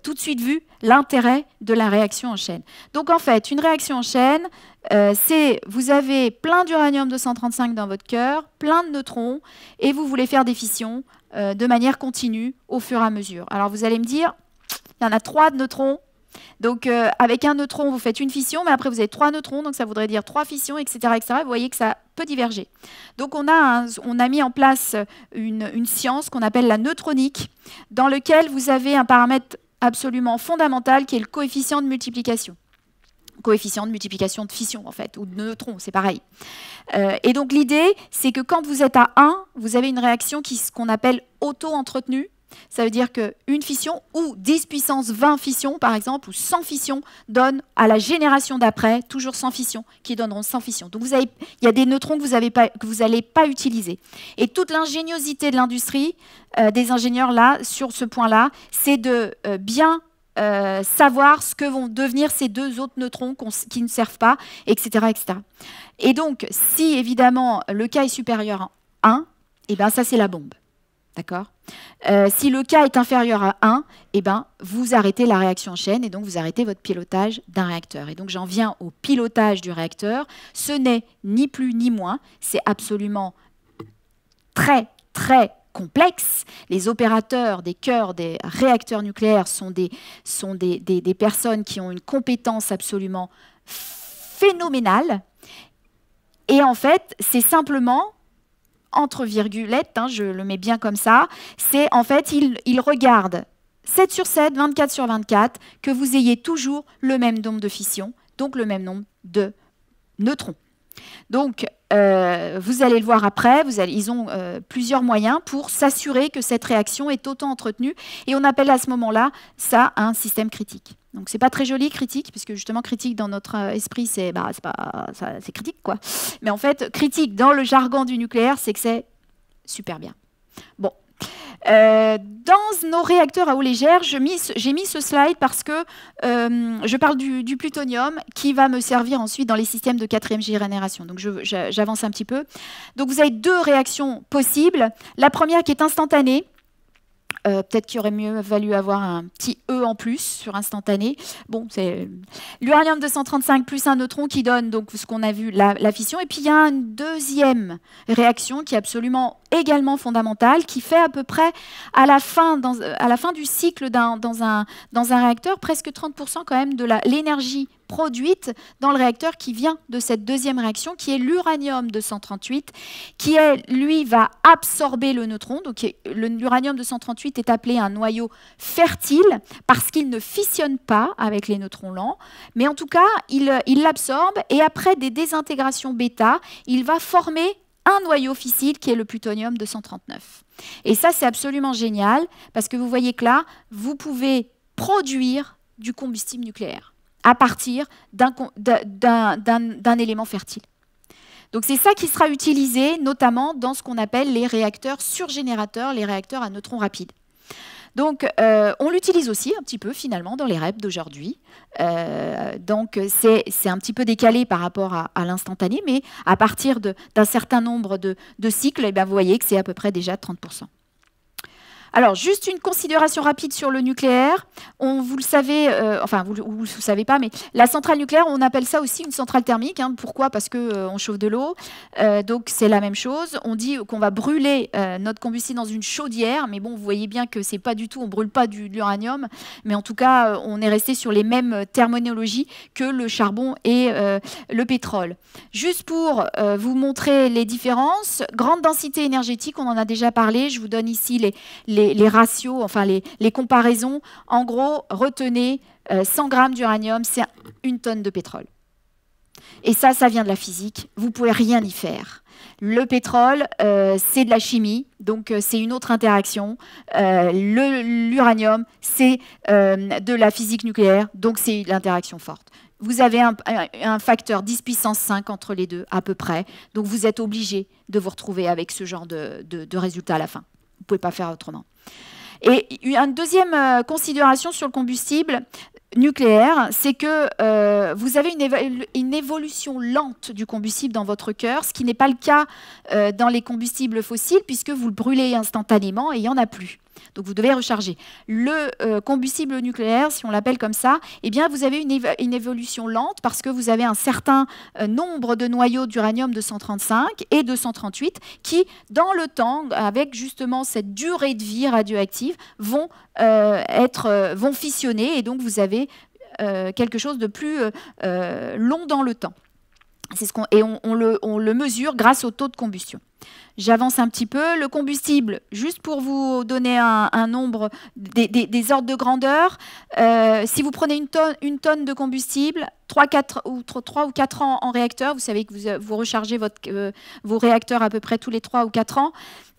tout de suite vu l'intérêt de la réaction en chaîne. Donc en fait, une réaction en chaîne, c'est vous avez plein d'uranium 235 dans votre cœur, plein de neutrons, et vous voulez faire des fissions de manière continue au fur et à mesure. Alors vous allez me dire, il y en a trois de neutrons donc euh, avec un neutron, vous faites une fission, mais après vous avez trois neutrons, donc ça voudrait dire trois fissions, etc. etc. Vous voyez que ça peut diverger. Donc on a, on a mis en place une, science qu'on appelle la neutronique, dans laquelle vous avez un paramètre absolument fondamental qui est le coefficient de multiplication coefficient de multiplication de fission, en fait, ou de neutrons, c'est pareil. Euh, et donc l'idée, c'est que quand vous êtes à 1, vous avez une réaction qui, qu'on appelle auto-entretenue, ça veut dire qu'une fission ou 10 puissance 20 fissions, par exemple, ou 100 fissions, donnent à la génération d'après toujours 100 fissions, qui donneront 100 fissions. Donc il y a des neutrons que vous n'allez pas, utiliser. Et toute l'ingéniosité de l'industrie, euh, des ingénieurs là, sur ce point-là, c'est de euh, bien euh, savoir ce que vont devenir ces deux autres neutrons qui ne servent pas, etc., etc. Et donc, si évidemment le cas est supérieur à 1, eh ben ça c'est la bombe. D'accord euh, si le cas est inférieur à 1, eh ben, vous arrêtez la réaction en chaîne et donc vous arrêtez votre pilotage d'un réacteur. Et donc j'en viens au pilotage du réacteur. Ce n'est ni plus ni moins, c'est absolument très très complexe. Les opérateurs des cœurs des réacteurs nucléaires sont des, sont des, des personnes qui ont une compétence absolument phénoménale. Et en fait, c'est simplement entre virgulettes, hein, je le mets bien comme ça, c'est en fait, il, il regarde 7 sur 7, 24 sur 24, que vous ayez toujours le même nombre de fissions, donc le même nombre de neutrons. Donc, euh, vous allez le voir après, vous allez, ils ont euh, plusieurs moyens pour s'assurer que cette réaction est autant entretenue. Et on appelle à ce moment-là ça un système critique. Donc c'est pas très joli critique, puisque justement critique dans notre euh, esprit c'est bah, c'est critique quoi. Mais en fait critique dans le jargon du nucléaire c'est que c'est super bien. Bon, euh, dans nos réacteurs à eau légère, j'ai mis, ce slide parce que euh, je parle du, plutonium qui va me servir ensuite dans les systèmes de quatrième génération. Donc j'avance un petit peu. Donc vous avez deux réactions possibles. La première qui est instantanée, euh, peut-être qu'il aurait mieux valu avoir un petit E en plus sur instantané. Bon, c'est l'uranium 235 plus un neutron qui donne donc ce qu'on a vu, la, fission. Et puis il y a une deuxième réaction qui est absolument également fondamentale, qui fait à peu près à la fin, à la fin du cycle dans, un, dans un réacteur presque 30% quand même de l'énergie produite dans le réacteur qui vient de cette deuxième réaction, qui est l'uranium 238, qui lui va absorber le neutron. Donc l'uranium 238 est appelé un noyau fertile parce qu'il ne fissionne pas avec les neutrons lents, mais en tout cas il l'absorbe et après des désintégrations bêta, il va former un noyau fissile qui est le plutonium 239. Et ça, c'est absolument génial parce que vous voyez que là, vous pouvez produire du combustible nucléaire à partir d'un élément fertile. Donc c'est ça qui sera utilisé notamment dans ce qu'on appelle les réacteurs surgénérateurs, les réacteurs à neutrons rapides. Donc, euh, on l'utilise aussi un petit peu finalement dans les REP d'aujourd'hui. Euh, donc, c'est un petit peu décalé par rapport à, l'instantané, mais à partir d'un certain nombre de, cycles, et eh ben, vous voyez que c'est à peu près déjà 30%. Alors, juste une considération rapide sur le nucléaire. On, vous le savez, euh, enfin, vous ne le savez pas, mais la centrale nucléaire, on appelle ça aussi une centrale thermique. Hein. Pourquoi Parce qu'on euh, chauffe de l'eau. Euh, donc, c'est la même chose. On dit qu'on va brûler notre combustible dans une chaudière, mais bon, vous voyez bien que c'est pas du tout, on ne brûle pas du, de l'uranium. Mais en tout cas, on est resté sur les mêmes terminologies que le charbon et le pétrole. Juste pour vous montrer les différences, grande densité énergétique, on en a déjà parlé. Je vous donne ici les, les les, ratios, enfin les, comparaisons. En gros, retenez, 100 euh, grammes d'uranium, c'est une tonne de pétrole. Et ça, ça vient de la physique. Vous pouvez rien y faire. Le pétrole, euh, c'est de la chimie, donc euh, c'est une autre interaction. L'uranium, c'est de la physique nucléaire, donc c'est l'interaction forte. Vous avez un, facteur 10 puissance 5 entre les deux, à peu près. Donc vous êtes obligé de vous retrouver avec ce genre de, de résultat à la fin. Vous ne pouvez pas faire autrement. Et une deuxième euh, considération sur le combustible nucléaire, c'est que euh, vous avez une, évolution lente du combustible dans votre cœur, ce qui n'est pas le cas euh, dans les combustibles fossiles, puisque vous le brûlez instantanément et il n'y en a plus. Donc vous devez recharger. Le euh, combustible nucléaire, si on l'appelle comme ça, eh bien vous avez une, évolution lente parce que vous avez un certain euh, nombre de noyaux d'uranium de 235 et 238 qui, dans le temps, avec justement cette durée de vie radioactive, vont euh, être vont fissionner et donc vous avez quelque chose de plus long dans le temps. C'est ce qu'on et on, le, le, mesure grâce au taux de combustion. J'avance un petit peu. Le combustible, juste pour vous donner un, nombre des, ordres de grandeur, euh, si vous prenez une tonne, une tonne de combustible, 3, 4, ou, 3, ou 4 ans en réacteur, vous savez que vous, euh, vous rechargez votre, euh, vos réacteurs à peu près tous les 3 ou 4 ans,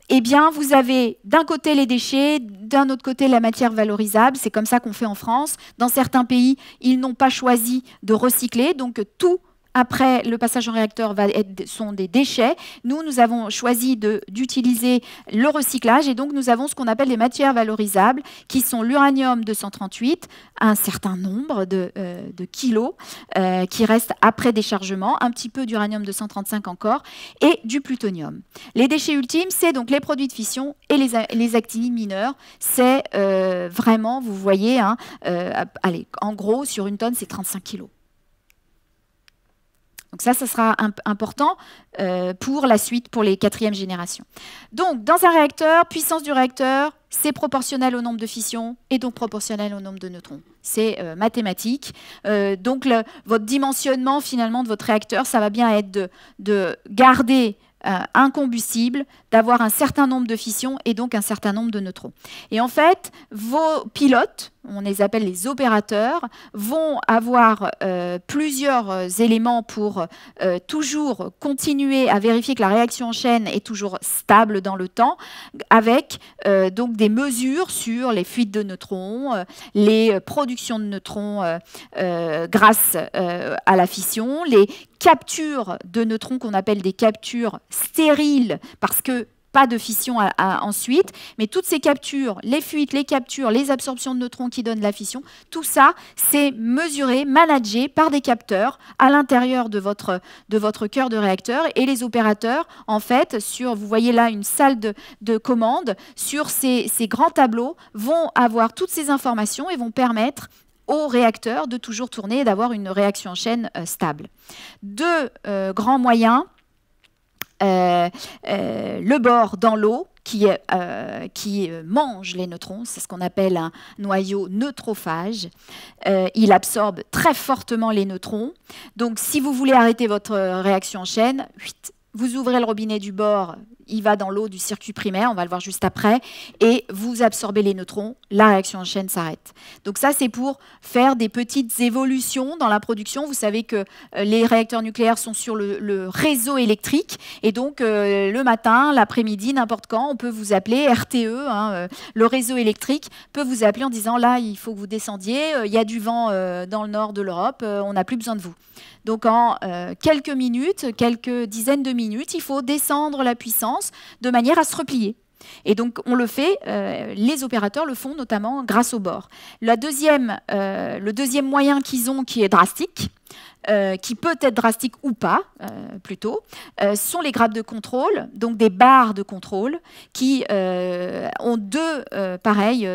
eh bien, vous avez d'un côté les déchets, d'un autre côté la matière valorisable. C'est comme ça qu'on fait en France. Dans certains pays, ils n'ont pas choisi de recycler, donc tout après, le passage en réacteur sont des déchets. Nous, nous avons choisi d'utiliser le recyclage et donc nous avons ce qu'on appelle des matières valorisables qui sont l'uranium 238, un certain nombre de, euh, kilos euh, qui restent après déchargement, un petit peu d'uranium 235 encore et du plutonium. Les déchets ultimes, c'est donc les produits de fission et les, les actinides mineurs. C'est euh, vraiment, vous voyez, hein, en gros, sur une tonne, c'est 35 kilos. Donc ça, ça sera important euh, pour la suite, pour les quatrièmes générations. Donc, dans un réacteur, puissance du réacteur, c'est proportionnel au nombre de fissions et donc proportionnel au nombre de neutrons. C'est euh, mathématique. Euh, donc, votre dimensionnement, finalement, de votre réacteur, ça va bien être de garder un combustible, d'avoir un certain nombre de fissions et donc un certain nombre de neutrons. Et en fait, vos pilotes on les appelle les opérateurs, vont avoir euh, plusieurs euh, éléments pour euh, toujours continuer à vérifier que la réaction en chaîne est toujours stable dans le temps, avec donc des mesures sur les fuites de neutrons, les productions de neutrons grâce à la fission, les captures de neutrons qu'on appelle des captures stériles, parce que pas de fission à, ensuite, mais toutes ces captures, les fuites, les captures, les absorptions de neutrons qui donnent la fission, tout ça, c'est mesuré, managé par des capteurs à l'intérieur de votre, de votre cœur de réacteur et les opérateurs, en fait, sur, vous voyez là une salle de, de commande, sur ces, grands tableaux, vont avoir toutes ces informations et vont permettre au réacteur de toujours tourner et d'avoir une réaction en chaîne euh, stable. Deux euh, grands moyens euh, euh, le bord dans l'eau, qui, euh, qui, mange les neutrons, c'est ce qu'on appelle un noyau neutrophage. il absorbe très fortement les neutrons. Donc si vous voulez arrêter votre réaction en chaîne, vous ouvrez le robinet du bord, il va dans l'eau du circuit primaire, on va le voir juste après, et vous absorbez les neutrons, la réaction en chaîne s'arrête. Donc ça, c'est pour faire des petites évolutions dans la production. Vous savez que euh, les réacteurs nucléaires sont sur le, réseau électrique, et donc euh, le matin, l'après-midi, n'importe quand, on peut vous appeler, RTE, hein, euh, le réseau électrique peut vous appeler en disant, là, il faut que vous descendiez, il y a du vent dans le nord de l'Europe, on n'a plus besoin de vous. Donc en quelques minutes, quelques dizaines de minutes, il faut descendre la puissance de manière à se replier. Et donc, on le fait, euh, les opérateurs le font notamment grâce au bord. La deuxième, euh, le deuxième moyen qu'ils ont qui est drastique, euh, qui peut être drastique ou pas, plutôt, sont les grappes de contrôle, donc des barres de contrôle, qui ont deux, pareil,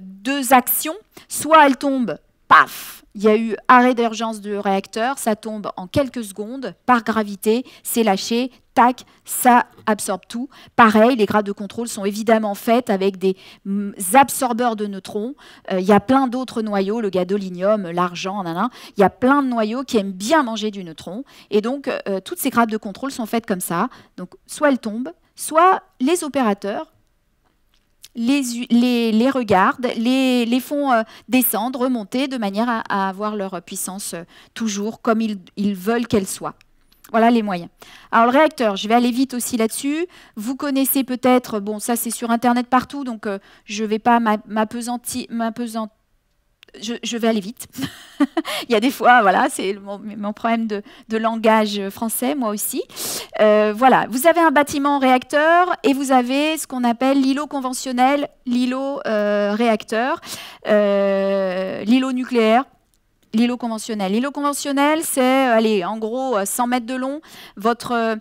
deux actions. Soit elles tombent, paf, il y a eu arrêt d'urgence du réacteur, ça tombe en quelques secondes par gravité, c'est lâché, tac, ça absorbe tout. Pareil, les grades de contrôle sont évidemment faites avec des mm, absorbeurs de neutrons. Euh, il y a plein d'autres noyaux, le gadolinium, l'argent, il y a plein de noyaux qui aiment bien manger du neutron. Et donc, euh, toutes ces grades de contrôle sont faites comme ça. Donc, soit elles tombent, soit les opérateurs les, les, les regardent, les, font euh, descendre, remonter, de manière à, avoir leur puissance euh, toujours comme ils, veulent qu'elle soit. Voilà les moyens. Alors le réacteur, je vais aller vite aussi là-dessus. Vous connaissez peut-être, bon ça c'est sur Internet partout, donc euh, je ne vais pas m'apesantir je, vais aller vite. Il y a des fois, voilà, c'est mon, problème de, langage français, moi aussi. Euh, voilà, vous avez un bâtiment réacteur et vous avez ce qu'on appelle l'îlot conventionnel, l'îlot euh, réacteur, euh, l'îlot nucléaire, L'îlot conventionnel. L'îlot conventionnel, c'est, euh, allez, en gros, 100 euh, mètres de long. Votre, euh,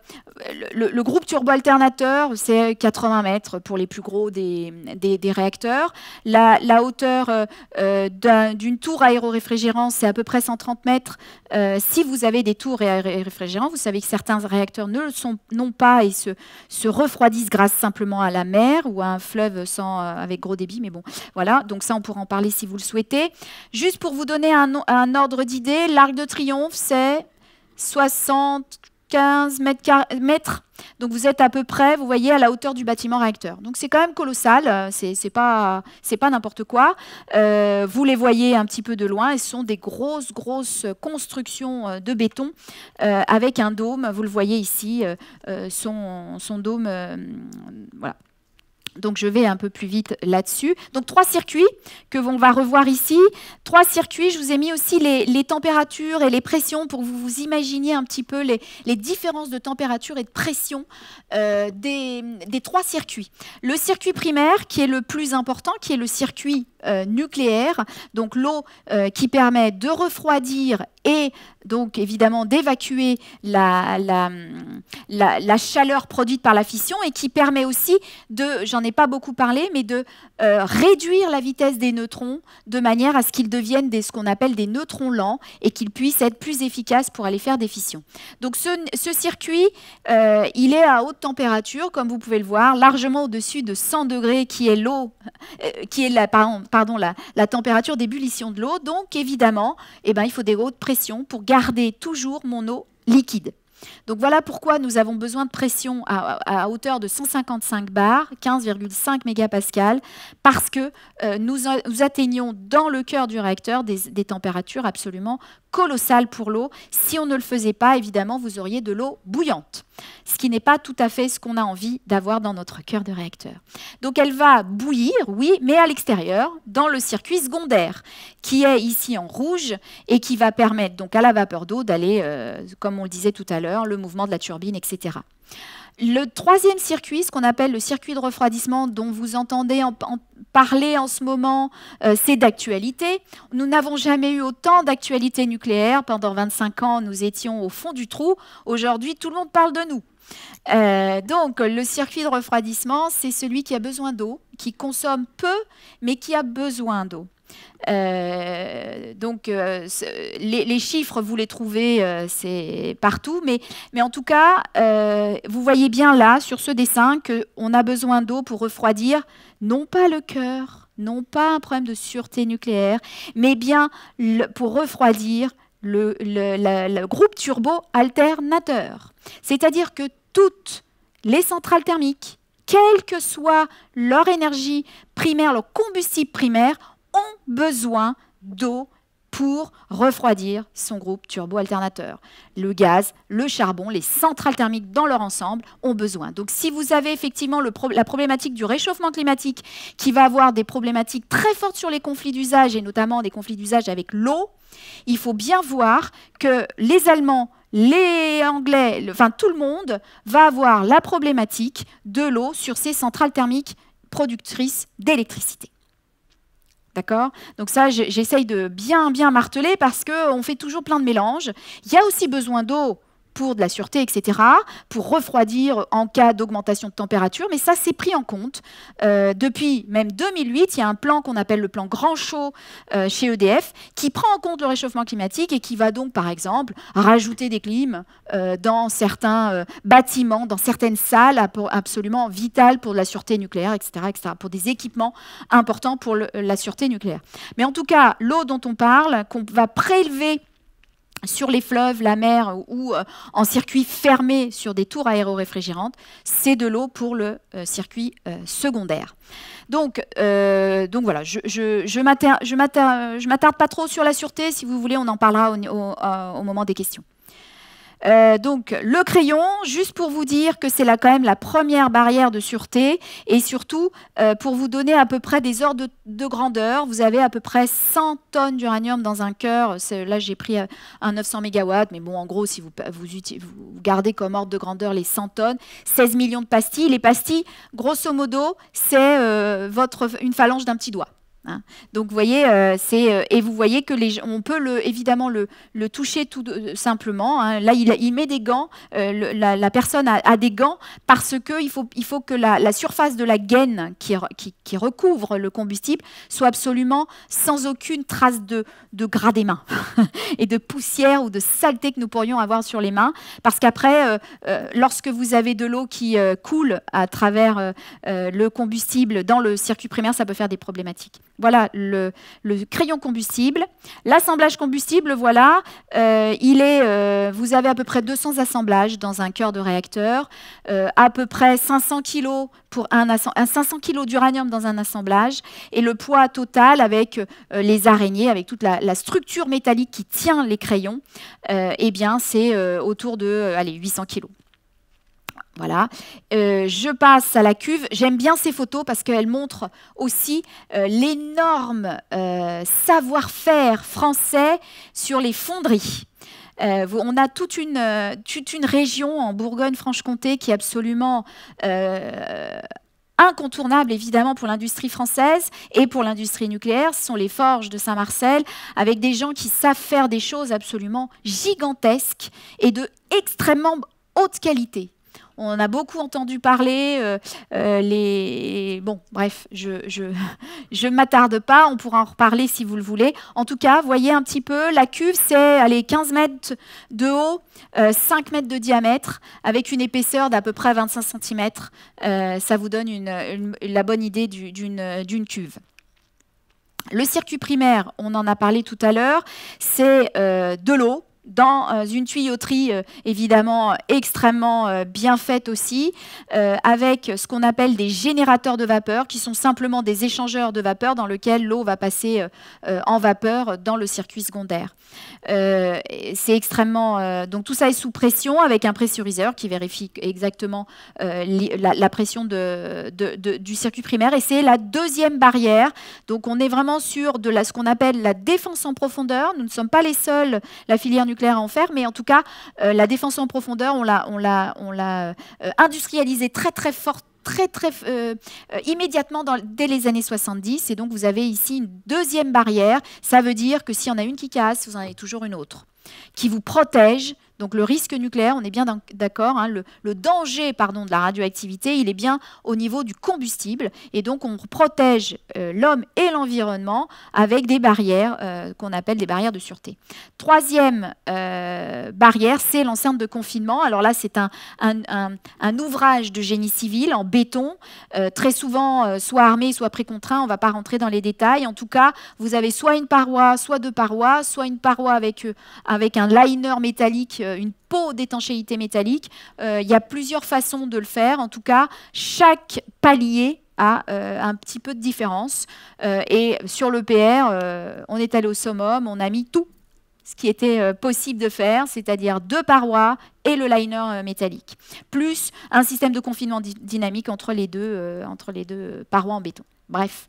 le, groupe turbo-alternateur, c'est 80 mètres pour les plus gros des, des, réacteurs. La, hauteur d'une tour aéroréfrigérante, c'est à peu près 130 mètres. si vous avez des tours réfrigérants, vous savez que certains réacteurs ne le sont non pas et se, refroidissent grâce simplement à la mer ou à un fleuve sans, avec gros débit. Mais bon, voilà. Donc ça, on pourra en parler si vous le souhaitez. Juste pour vous donner un un ordre d'idée, l'arc de triomphe, c'est 75 mètres, Donc vous êtes à peu près, vous voyez, à la hauteur du bâtiment réacteur. Donc c'est quand même colossal, euh, c'est pas, pas n'importe quoi. Euh, vous les voyez un petit peu de loin, ce sont des grosses, grosses constructions euh, de béton avec un dôme, vous le voyez ici, son, son, dôme, voilà. Donc je vais un peu plus vite là-dessus. Donc trois circuits que on va revoir ici. Trois circuits, je vous ai mis aussi les, températures et les pressions pour que vous vous imaginiez un petit peu les, différences de température et de pression euh, des trois circuits. Le circuit primaire qui est le plus important, qui est le circuit euh, nucléaire. Donc l'eau euh, qui permet de refroidir et donc évidemment d'évacuer la, chaleur produite par la fission et qui permet aussi de, j'en ai pas beaucoup parlé, mais de euh, réduire la vitesse des neutrons de manière à ce qu'ils deviennent des, ce qu'on appelle des neutrons lents et qu'ils puissent être plus efficaces pour aller faire des fissions. Donc ce, circuit, il est à haute température, comme vous pouvez le voir, largement au-dessus de 100 degrés, qui est l'eau, qui est la, pardon, pardon, la, température d'ébullition de l'eau. Donc évidemment, eh ben, il faut des hautes pressions pour garder toujours mon eau liquide. Donc voilà pourquoi nous avons besoin de pression à, hauteur de 155 bars, 15,5 mégapascales, parce que euh, nous, nous, atteignons dans le cœur du réacteur des, des températures absolument colossales pour l'eau. Si on ne le faisait pas, évidemment, vous auriez de l'eau bouillante ce qui n'est pas tout à fait ce qu'on a envie d'avoir dans notre cœur de réacteur. Donc elle va bouillir, oui, mais à l'extérieur, dans le circuit secondaire, qui est ici en rouge et qui va permettre donc à la vapeur d'eau d'aller, euh, comme on le disait tout à l'heure, le mouvement de la turbine, etc. Le troisième circuit, ce qu'on appelle le circuit de refroidissement dont vous entendez parler en ce moment, euh, c'est d'actualité. Nous n'avons jamais eu autant d'actualité nucléaire. Pendant 25 ans, nous étions au fond du trou. Aujourd'hui, tout le monde parle de nous. Euh, donc, le circuit de refroidissement, c'est celui qui a besoin d'eau, qui consomme peu, mais qui a besoin d'eau. Euh, donc euh, les, chiffres, vous les trouvez euh, c'est partout, mais, mais, en tout cas, vous voyez bien là, sur ce dessin, qu'on a besoin d'eau pour refroidir, non pas le cœur, non pas un problème de sûreté nucléaire, mais bien pour refroidir le, le groupe turbo-alternateur. C'est-à-dire que toutes les centrales thermiques, quelle que soit leur énergie primaire, leur combustible primaire, ont besoin d'eau pour refroidir son groupe turbo-alternateur. Le gaz, le charbon, les centrales thermiques dans leur ensemble ont besoin. Donc si vous avez effectivement la problématique du réchauffement climatique qui va avoir des problématiques très fortes sur les conflits d'usage et notamment des conflits d'usage avec l'eau, il faut bien voir que les Allemands, les Anglais, enfin tout le monde va avoir la problématique de l'eau sur ces centrales thermiques productrices d'électricité. D'accord Donc ça, j'essaye de bien, bien marteler parce qu'on fait toujours plein de mélanges. Il y a aussi besoin d'eau pour de la sûreté, etc., pour refroidir en cas d'augmentation de température. Mais ça, c'est pris en compte. Euh, depuis même 2008, il y a un plan qu'on appelle le plan Grand Chaud euh, chez EDF, qui prend en compte le réchauffement climatique et qui va donc, par exemple, rajouter des clims euh, dans certains bâtiments, dans certaines salles absolument vitales pour la sûreté nucléaire, etc., pour des équipements importants pour la sûreté nucléaire. Mais en tout cas, l'eau dont on parle, qu'on va prélever sur les fleuves, la mer ou euh, en circuit fermé sur des tours aéroréfrigérantes, c'est de l'eau pour le euh, circuit euh, secondaire. Donc, voilà, je ne je, m'attarde pas trop sur la sûreté. Si vous voulez, on en parlera au moment des questions. Euh, donc le crayon, juste pour vous dire que c'est là quand même la première barrière de sûreté et surtout euh, pour vous donner à peu près des ordres de, grandeur, vous avez à peu près 100 tonnes d'uranium dans un cœur. Euh, là j'ai pris un 900 MW, mais bon en gros si vous, vous, gardez comme ordre de grandeur les 100 tonnes, 16 millions de pastilles. Les pastilles, grosso modo, c'est votre une phalange d'un petit doigt. Hein. Donc vous voyez, euh, euh, et vous voyez que les, on peut le, évidemment le, toucher tout euh, simplement. Hein. Là, il, met des gants. la, personne a, des gants parce que faut, que la, surface de la gaine qui, recouvre le combustible soit absolument sans aucune trace de, de gras des mains et de poussière ou de saleté que nous pourrions avoir sur les mains. Parce qu'après, lorsque vous avez de l'eau qui coule à travers le combustible dans le circuit primaire, ça peut faire des problématiques. Voilà le, crayon combustible. L'assemblage combustible, voilà, euh, il est, euh, vous avez à peu près 200 assemblages dans un cœur de réacteur, euh, à peu près 500 kg pour un, 500 kg d'uranium dans un assemblage, et le poids total avec les araignées, avec toute la, structure métallique qui tient les crayons, eh bien c'est autour de allez, 800 kg. Voilà. Euh, je passe à la cuve. J'aime bien ces photos parce qu'elles montrent aussi euh, l'énorme euh, savoir-faire français sur les fonderies. on a toute une, toute une région en Bourgogne-Franche-Comté qui est absolument incontournable, évidemment, pour l'industrie française et pour l'industrie nucléaire. Ce sont les forges de Saint-Marcel, avec des gens qui savent faire des choses absolument gigantesques et de extrêmement haute qualité. On a beaucoup entendu parler, euh, euh, les... Bon, bref, je je, je m'attarde pas, on pourra en reparler si vous le voulez. En tout cas, voyez un petit peu, la cuve, c'est 15 mètres de haut, 5 euh, mètres de diamètre, avec une épaisseur d'à peu près 25 cm. ça vous donne la bonne idée d'une cuve. Le circuit primaire, on en a parlé tout à l'heure, c'est de l'eau, dans euh, une tuyauterie euh, évidemment euh, extrêmement bien faite aussi, avec ce qu'on appelle des générateurs de vapeur, qui sont simplement des échangeurs de vapeur dans lesquels l'eau va passer en vapeur dans le circuit secondaire. Euh, c'est extrêmement. Euh, donc tout ça est sous pression avec un pressuriseur qui vérifie exactement euh, la, pression de, du circuit primaire. Et c'est la deuxième barrière. Donc on est vraiment sur de la, ce qu'on appelle la défense en profondeur. Nous ne sommes pas les seuls, la filière nucléaire à en faire, mais en tout cas, la défense en profondeur, on l'a industrialisée très très fortement très très euh, euh, immédiatement dès les années 70. Et donc vous avez ici une deuxième barrière. Ça veut dire que si on en a une qui casse, vous en avez toujours une autre qui vous protège donc le risque nucléaire, on est bien d'accord, hein, le, danger pardon, de la radioactivité, il est bien au niveau du combustible. Et donc on protège euh, l'homme et l'environnement avec des barrières euh, qu'on appelle des barrières de sûreté. Troisième euh, barrière, c'est l'enceinte de confinement. Alors là, c'est un, ouvrage de génie civil en béton, très souvent soit armé, soit précontraint. On ne va pas rentrer dans les détails. En tout cas, vous avez soit une paroi, soit deux parois, soit une paroi avec, avec un liner métallique euh, une peau d'étanchéité métallique. Euh, il y a plusieurs façons de le faire. En tout cas, chaque palier a euh, un petit peu de différence. et sur l'EPR, on est allé au summum, on a mis tout ce qui était possible de faire, c'est-à-dire deux parois et le liner métallique, plus un système de confinement dynamique entre les deux parois en béton. Bref.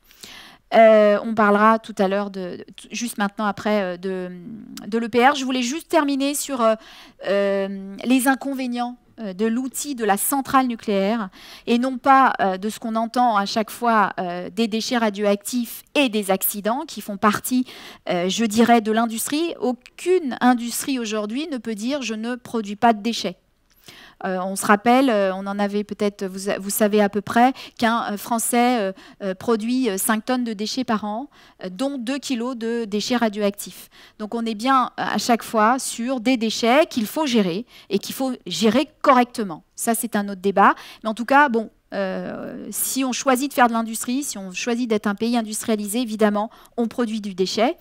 Euh, on parlera tout à l'heure, de, juste maintenant après, euh, de, l'EPR. Je voulais juste terminer sur euh, les inconvénients de l'outil de la centrale nucléaire et non pas de ce qu'on entend à chaque fois des déchets radioactifs et des accidents qui font partie, je dirais, de l'industrie. Aucune industrie aujourd'hui ne peut dire je ne produis pas de déchets. Euh, on se rappelle, euh, on en avait peut-être, vous, vous, savez à peu près, qu'un euh, Français produit 5 tonnes de déchets par an, dont 2 kilos de déchets radioactifs. Donc on est bien à chaque fois sur des déchets qu'il faut gérer et qu'il faut gérer correctement. Ça, c'est un autre débat. Mais en tout cas, bon, euh, si on choisit de faire de l'industrie, si on choisit d'être un pays industrialisé, évidemment, on produit du déchet.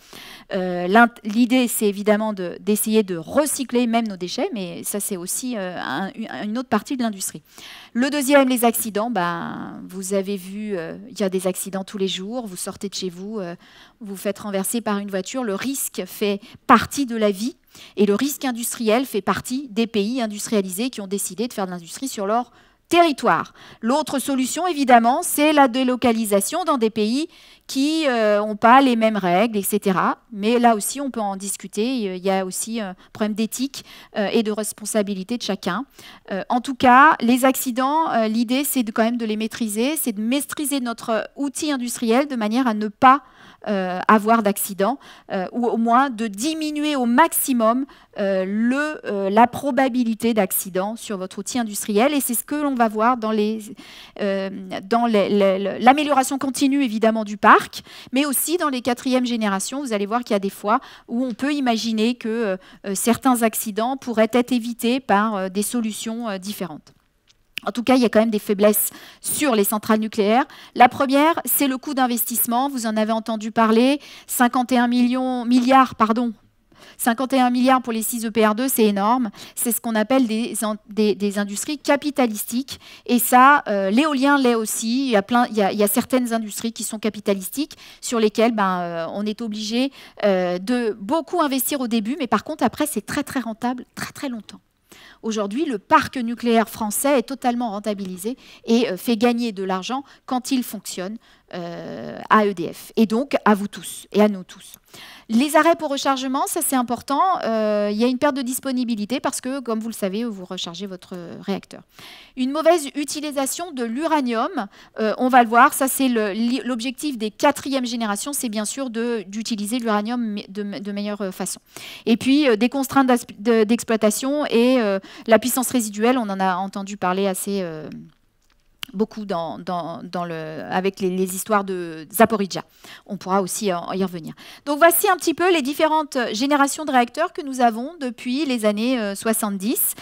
Euh, l'idée, c'est évidemment d'essayer de, recycler même nos déchets, mais ça, c'est aussi euh, une autre partie de l'industrie. Le deuxième, les accidents. Ben, vous avez vu, il y a des accidents tous les jours. Vous sortez de chez vous, vous faites renverser par une voiture. Le risque fait partie de la vie. Et le risque industriel fait partie des pays industrialisés qui ont décidé de faire de l'industrie sur leur territoire. L'autre solution, évidemment, c'est la délocalisation dans des pays qui n'ont euh, pas les mêmes règles, etc. Mais là aussi, on peut en discuter. Il y a aussi un problème d'éthique euh, et de responsabilité de chacun. Euh, en tout cas, les accidents, l'idée, c'est quand même de les maîtriser, c'est de maîtriser notre outil industriel de manière à ne pas euh, avoir d'accident, euh, ou au moins de diminuer au maximum euh, le, la probabilité d'accident sur votre outil industriel. Et c'est ce que l'on va voir dans l'amélioration les, dans continue évidemment du parc, mais aussi dans les quatrièmes générations. Vous allez voir qu'il y a des fois où on peut imaginer que certains accidents pourraient être évités par des solutions différentes. En tout cas, il y a quand même des faiblesses sur les centrales nucléaires. La première, c'est le coût d'investissement. Vous en avez entendu parler. 51 milliards pardon, 51 milliards pour les 6 EPR2, c'est énorme. C'est ce qu'on appelle des, industries capitalistiques. Et ça, euh, l'éolien l'est aussi. Il y, a certaines industries qui sont capitalistiques sur lesquelles ben, euh, on est obligé euh, de beaucoup investir au début. Mais par contre, après, c'est très, très rentable, très, très longtemps. Aujourd'hui, le parc nucléaire français est totalement rentabilisé et euh, fait gagner de l'argent quand il fonctionne euh, à EDF et donc à vous tous et à nous tous. Les arrêts pour rechargement, ça c'est important. Euh, il y a une perte de disponibilité parce que, comme vous le savez, vous rechargez votre réacteur. Une mauvaise utilisation de l'uranium, euh, on va le voir, ça c'est l'objectif des quatrièmes générations, c'est bien sûr d'utiliser l'uranium de, meilleure façon. Et puis des contraintes d'exploitation et la puissance résiduelle, on en a entendu parler assez beaucoup avec les, histoires de Zaporizhia. On pourra aussi euh, y revenir. Donc voici un petit peu les différentes générations de réacteurs que nous avons depuis les années 70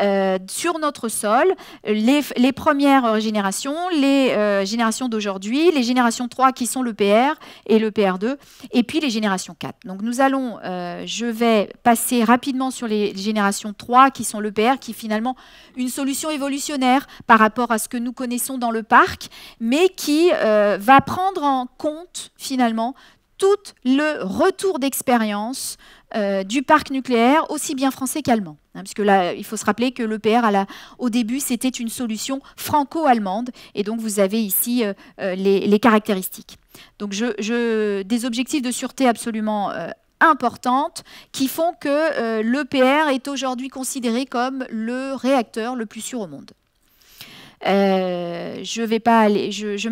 euh, euh, sur notre sol. Les, premières générations, les générations d'aujourd'hui, les générations 3 qui sont le PR et le PR2, et puis les générations 4. Donc nous allons, je vais passer rapidement sur les générations 3 qui sont le PR, qui est finalement une solution évolutionnaire par rapport à ce que nous connaissons dans le parc, mais qui euh, va prendre en compte finalement tout le retour d'expérience euh, du parc nucléaire, aussi bien français qu'allemand. Hein, puisque là, il faut se rappeler que l'EPR, au début, c'était une solution franco-allemande. Et donc, vous avez ici euh, les, caractéristiques. Donc, je, des objectifs de sûreté absolument importants importantes qui font que l'EPR est aujourd'hui considéré comme le réacteur le plus sûr au monde. Euh, je vais pas aller, je, je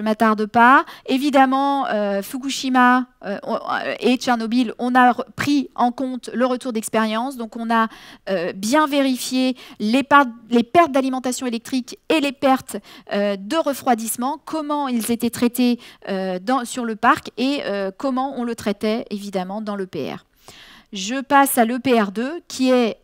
m'attarde pas. Évidemment, euh, Fukushima euh, et Tchernobyl, on a pris en compte le retour d'expérience, donc on a bien vérifié les, pertes d'alimentation électrique et les pertes de refroidissement, comment ils étaient traités sur le parc et comment on le traitait évidemment dans l'EPR. Je passe à l'EPR2, qui est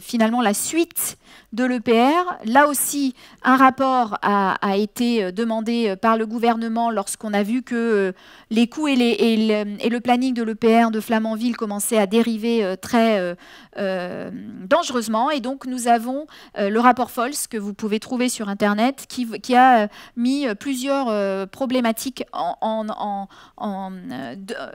finalement la suite de l'EPR. Là aussi, un rapport a, été euh, demandé euh, par le gouvernement lorsqu'on a vu que euh, les coûts et, le, planning de l'EPR de Flamanville commençaient à dériver très dangereusement. Et donc, nous avons le rapport FOLS que vous pouvez trouver sur Internet qui, a mis plusieurs problématiques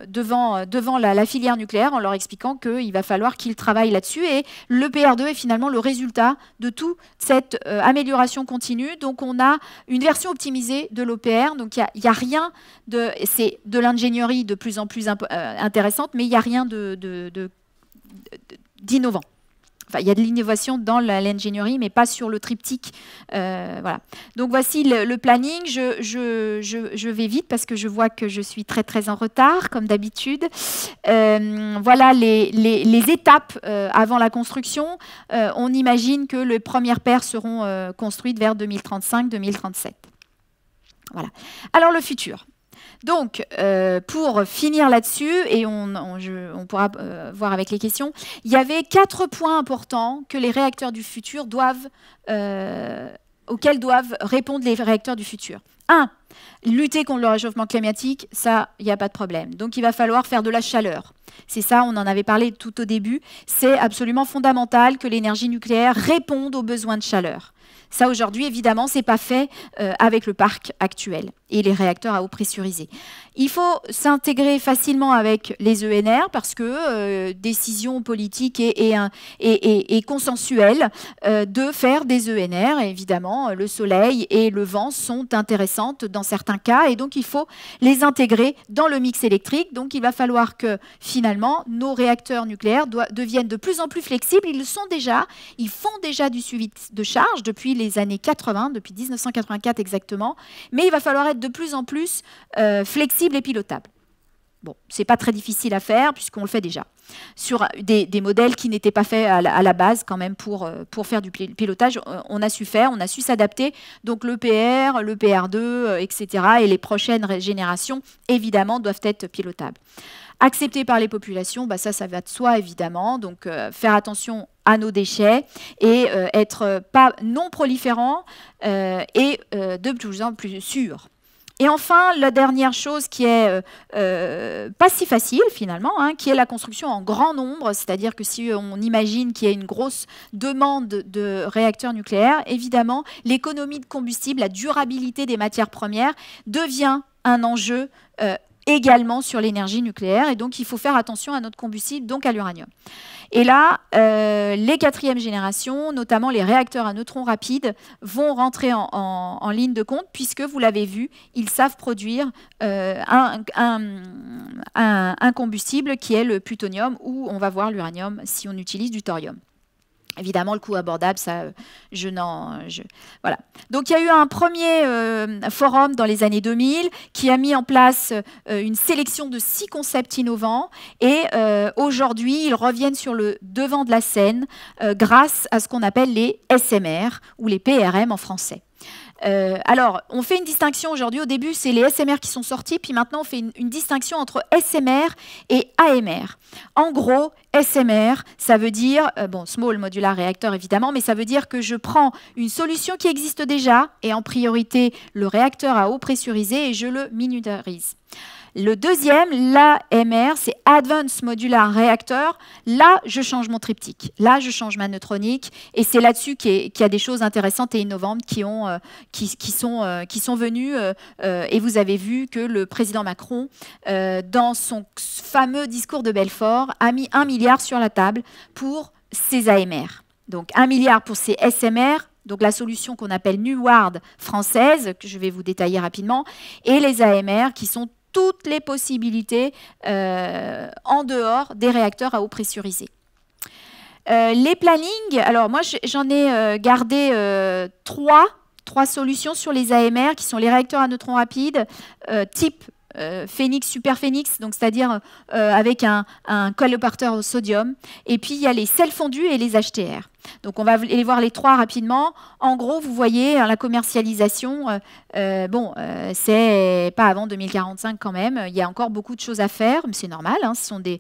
devant, la, filière nucléaire en leur expliquant qu'il va falloir qu'ils travaillent là-dessus. Et l'EPR2 est finalement le résultat de de toute cette euh, amélioration continue. Donc on a une version optimisée de l'OPR. Donc il n'y a, rien de... C'est de l'ingénierie de plus en plus euh, intéressante, mais il n'y a rien de d'innovant il y a de l'innovation dans l'ingénierie, mais pas sur le triptyque. Euh, voilà. Donc voici le, planning. Je, vais vite parce que je vois que je suis très très en retard, comme d'habitude. Euh, voilà les, étapes euh, avant la construction. on imagine que les premières paires seront construites vers 2035-2037. Voilà. Alors le futur. Donc, euh, pour finir là-dessus, et on, pourra euh, voir avec les questions, il y avait quatre points importants que les réacteurs du futur euh, auxquels doivent répondre les réacteurs du futur. Un, Lutter contre le réchauffement climatique, ça, il n'y a pas de problème. Donc il va falloir faire de la chaleur. C'est ça, on en avait parlé tout au début. C'est absolument fondamental que l'énergie nucléaire réponde aux besoins de chaleur. Ça, aujourd'hui, évidemment, ce n'est pas fait avec le parc actuel et les réacteurs à eau pressurisée. Il faut s'intégrer facilement avec les ENR parce que euh, décision politique et, et, consensuelle euh, de faire des ENR. évidemment, euh, le soleil et le vent sont intéressantes dans certains cas et donc il faut les intégrer dans le mix électrique. Donc il va falloir que finalement nos réacteurs nucléaires deviennent de plus en plus flexibles. Ils le sont déjà, ils font déjà du suivi de charge depuis les années 80, depuis 1984 exactement, mais il va falloir être de plus en plus euh, flexible et pilotable. Bon, n'est pas très difficile à faire puisqu'on le fait déjà sur des, modèles qui n'étaient pas faits à la, base quand même pour, euh, pour faire du pilotage. On a su faire, on a su s'adapter. Donc le PR, le PR2, euh, etc. et les prochaines générations, évidemment, doivent être pilotables. Accepté par les populations, bah ça, ça va de soi, évidemment. Donc euh, faire attention à nos déchets et être pas non proliférant et de plus en plus sûr. Et enfin, la dernière chose qui est euh, euh, pas si facile finalement, hein, qui est la construction en grand nombre, c'est-à-dire que si on imagine qu'il y a une grosse demande de réacteurs nucléaires, évidemment, l'économie de combustible, la durabilité des matières premières devient un enjeu euh, également sur l'énergie nucléaire. Et donc, il faut faire attention à notre combustible, donc à l'uranium. Et là, euh, les quatrièmes générations, notamment les réacteurs à neutrons rapides, vont rentrer en, ligne de compte, puisque, vous l'avez vu, ils savent produire euh, un, un combustible qui est le plutonium, ou on va voir l'uranium si on utilise du thorium. Évidemment, le coût abordable, ça, euh, je n'en, euh, voilà. Donc, il y a eu un premier euh, forum dans les années 2000 qui a mis en place une sélection de six concepts innovants. Et aujourd'hui, ils reviennent sur le devant de la scène grâce à ce qu'on appelle les SMR ou les PRM en français. Euh, alors, on fait une distinction aujourd'hui. Au début, c'est les SMR qui sont sortis, puis maintenant, on fait une, distinction entre SMR et AMR. En gros, SMR, ça veut dire, euh, bon, Small Modular Reactor évidemment, mais ça veut dire que je prends une solution qui existe déjà, et en priorité, le réacteur à eau pressurisée, et je le miniaturise. Le deuxième, l'AMR, c'est Advanced Modular Reactor. Là, je change mon triptyque. Là, je change ma neutronique. Et c'est là-dessus qu'il y a des choses intéressantes et innovantes qui, ont, euh, qui, sont, euh, qui sont venues. Euh, et vous avez vu que le président Macron, dans son fameux discours de Belfort, a mis un milliard sur la table pour ces AMR. Donc un milliard pour ces SMR, donc la solution qu'on appelle Nuward française, que je vais vous détailler rapidement, et les AMR qui sont toutes les possibilités euh, en dehors des réacteurs à eau pressurisée. Euh, les plannings, alors moi j'en ai euh, gardé trois, trois solutions sur les AMR qui sont les réacteurs à neutrons rapides type euh, Phoenix, Super Phoenix, donc c'est-à-dire avec un, un au sodium. Et puis il y a les sels fondus et les HTR. Donc on va aller voir les trois rapidement. En gros, vous voyez, hein, la commercialisation, euh, euh, bon, euh, c'est pas avant 2045 quand même. Il y a encore beaucoup de choses à faire, mais c'est normal. Hein, ce sont des,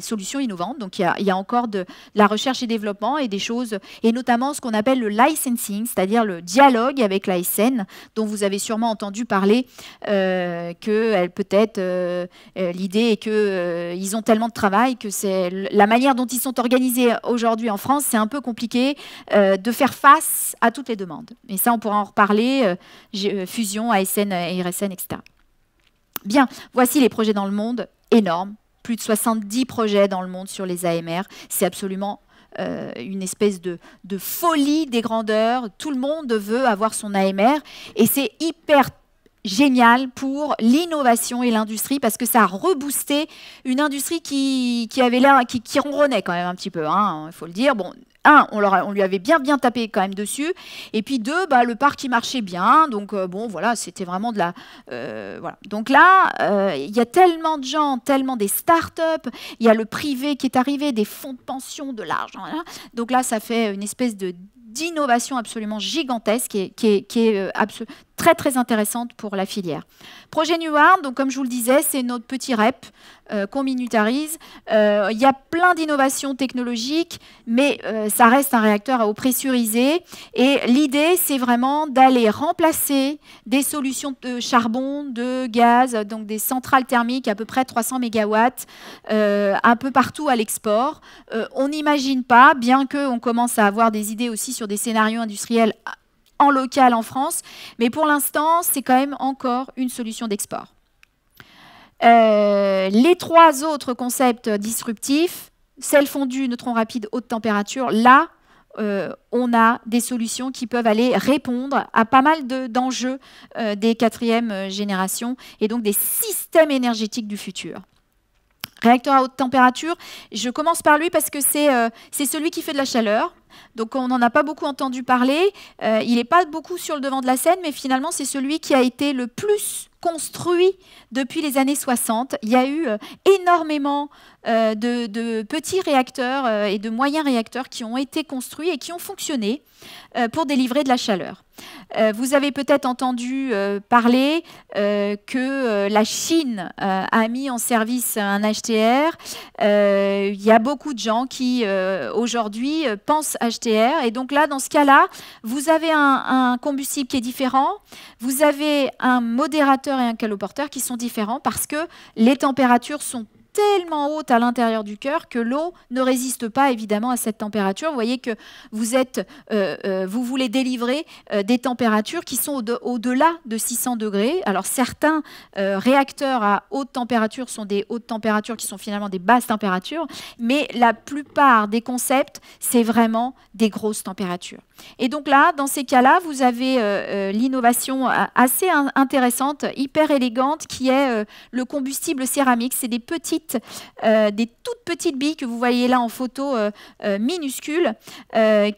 solutions innovantes. Donc il y, a, encore de, la recherche et développement et des choses, et notamment ce qu'on appelle le licensing, c'est-à-dire le dialogue avec la SN, dont vous avez sûrement entendu parler que elle peut-être l'idée est qu'ils ils ont tellement de travail que c'est la manière dont ils sont organisés aujourd'hui en France, un peu compliqué euh, de faire face à toutes les demandes. Et ça, on pourra en reparler, euh, euh, fusion, ASN, RSN, etc. Bien, voici les projets dans le monde, énormes, plus de 70 projets dans le monde sur les AMR. C'est absolument une espèce de, de, folie des grandeurs. Tout le monde veut avoir son AMR et c'est hyper génial pour l'innovation et l'industrie parce que ça a reboosté une industrie qui, qui avait l'air, qui, ronronnait quand même un petit peu, hein, il faut le dire. Bon, un, on, lui avait bien bien tapé quand même dessus, et puis deux, bah, le parc qui marchait bien, donc euh, bon voilà, c'était vraiment de la, euh, voilà. Donc là, euh, il y a tellement de gens, tellement des start-up. il y a le privé qui est arrivé, des fonds de pension, de l'argent, hein. donc là ça fait une espèce de d'innovation absolument gigantesque qui est, qui très très intéressante pour la filière. Projet Nuward, donc comme je vous le disais, c'est notre petit REP euh, qu'on minutarise. Euh, il y a plein d'innovations technologiques, mais euh, ça reste un réacteur à eau pressurisée. Et l'idée, c'est vraiment d'aller remplacer des solutions de charbon, de gaz, donc des centrales thermiques à peu près 300 MW un peu partout à l'export. on n'imagine pas, bien qu'on commence à avoir des idées aussi sur des scénarios industriels en local en France, mais pour l'instant, c'est quand même encore une solution d'export. Euh, les trois autres concepts disruptifs, celles fondues, neutron rapide, haute température, là, euh, on a des solutions qui peuvent aller répondre à pas mal d'enjeux euh, des quatrièmes générations et donc des systèmes énergétiques du futur. Réacteur à haute température, je commence par lui parce que euh, c'est celui qui fait de la chaleur. Donc on n'en a pas beaucoup entendu parler. Euh, il n'est pas beaucoup sur le devant de la scène, mais finalement c'est celui qui a été le plus construit depuis les années 60. Il y a eu euh, énormément euh, de, petits réacteurs euh, et de moyens réacteurs qui ont été construits et qui ont fonctionné euh, pour délivrer de la chaleur. vous avez peut-être entendu parler que la Chine a mis en service un HTR. Il y a beaucoup de gens qui aujourd'hui pensent HTR. Et donc là, dans ce cas-là, vous avez un, un, combustible qui est différent, vous avez un modérateur et un caloporteur qui sont différents parce que les températures sont tellement haute à l'intérieur du cœur que l'eau ne résiste pas évidemment à cette température. Vous voyez que vous, êtes, euh, euh, vous voulez délivrer euh, des températures qui sont au-delà de, de 600 degrés. Alors certains réacteurs à haute température sont des hautes températures qui sont finalement des basses températures, mais la plupart des concepts, c'est vraiment des grosses températures. Et donc là, dans ces cas-là, vous avez euh, euh, l'innovation euh, assez intéressante, hyper élégante, qui est le combustible céramique. C'est des petites, des toutes petites billes que vous voyez là en photo minuscules,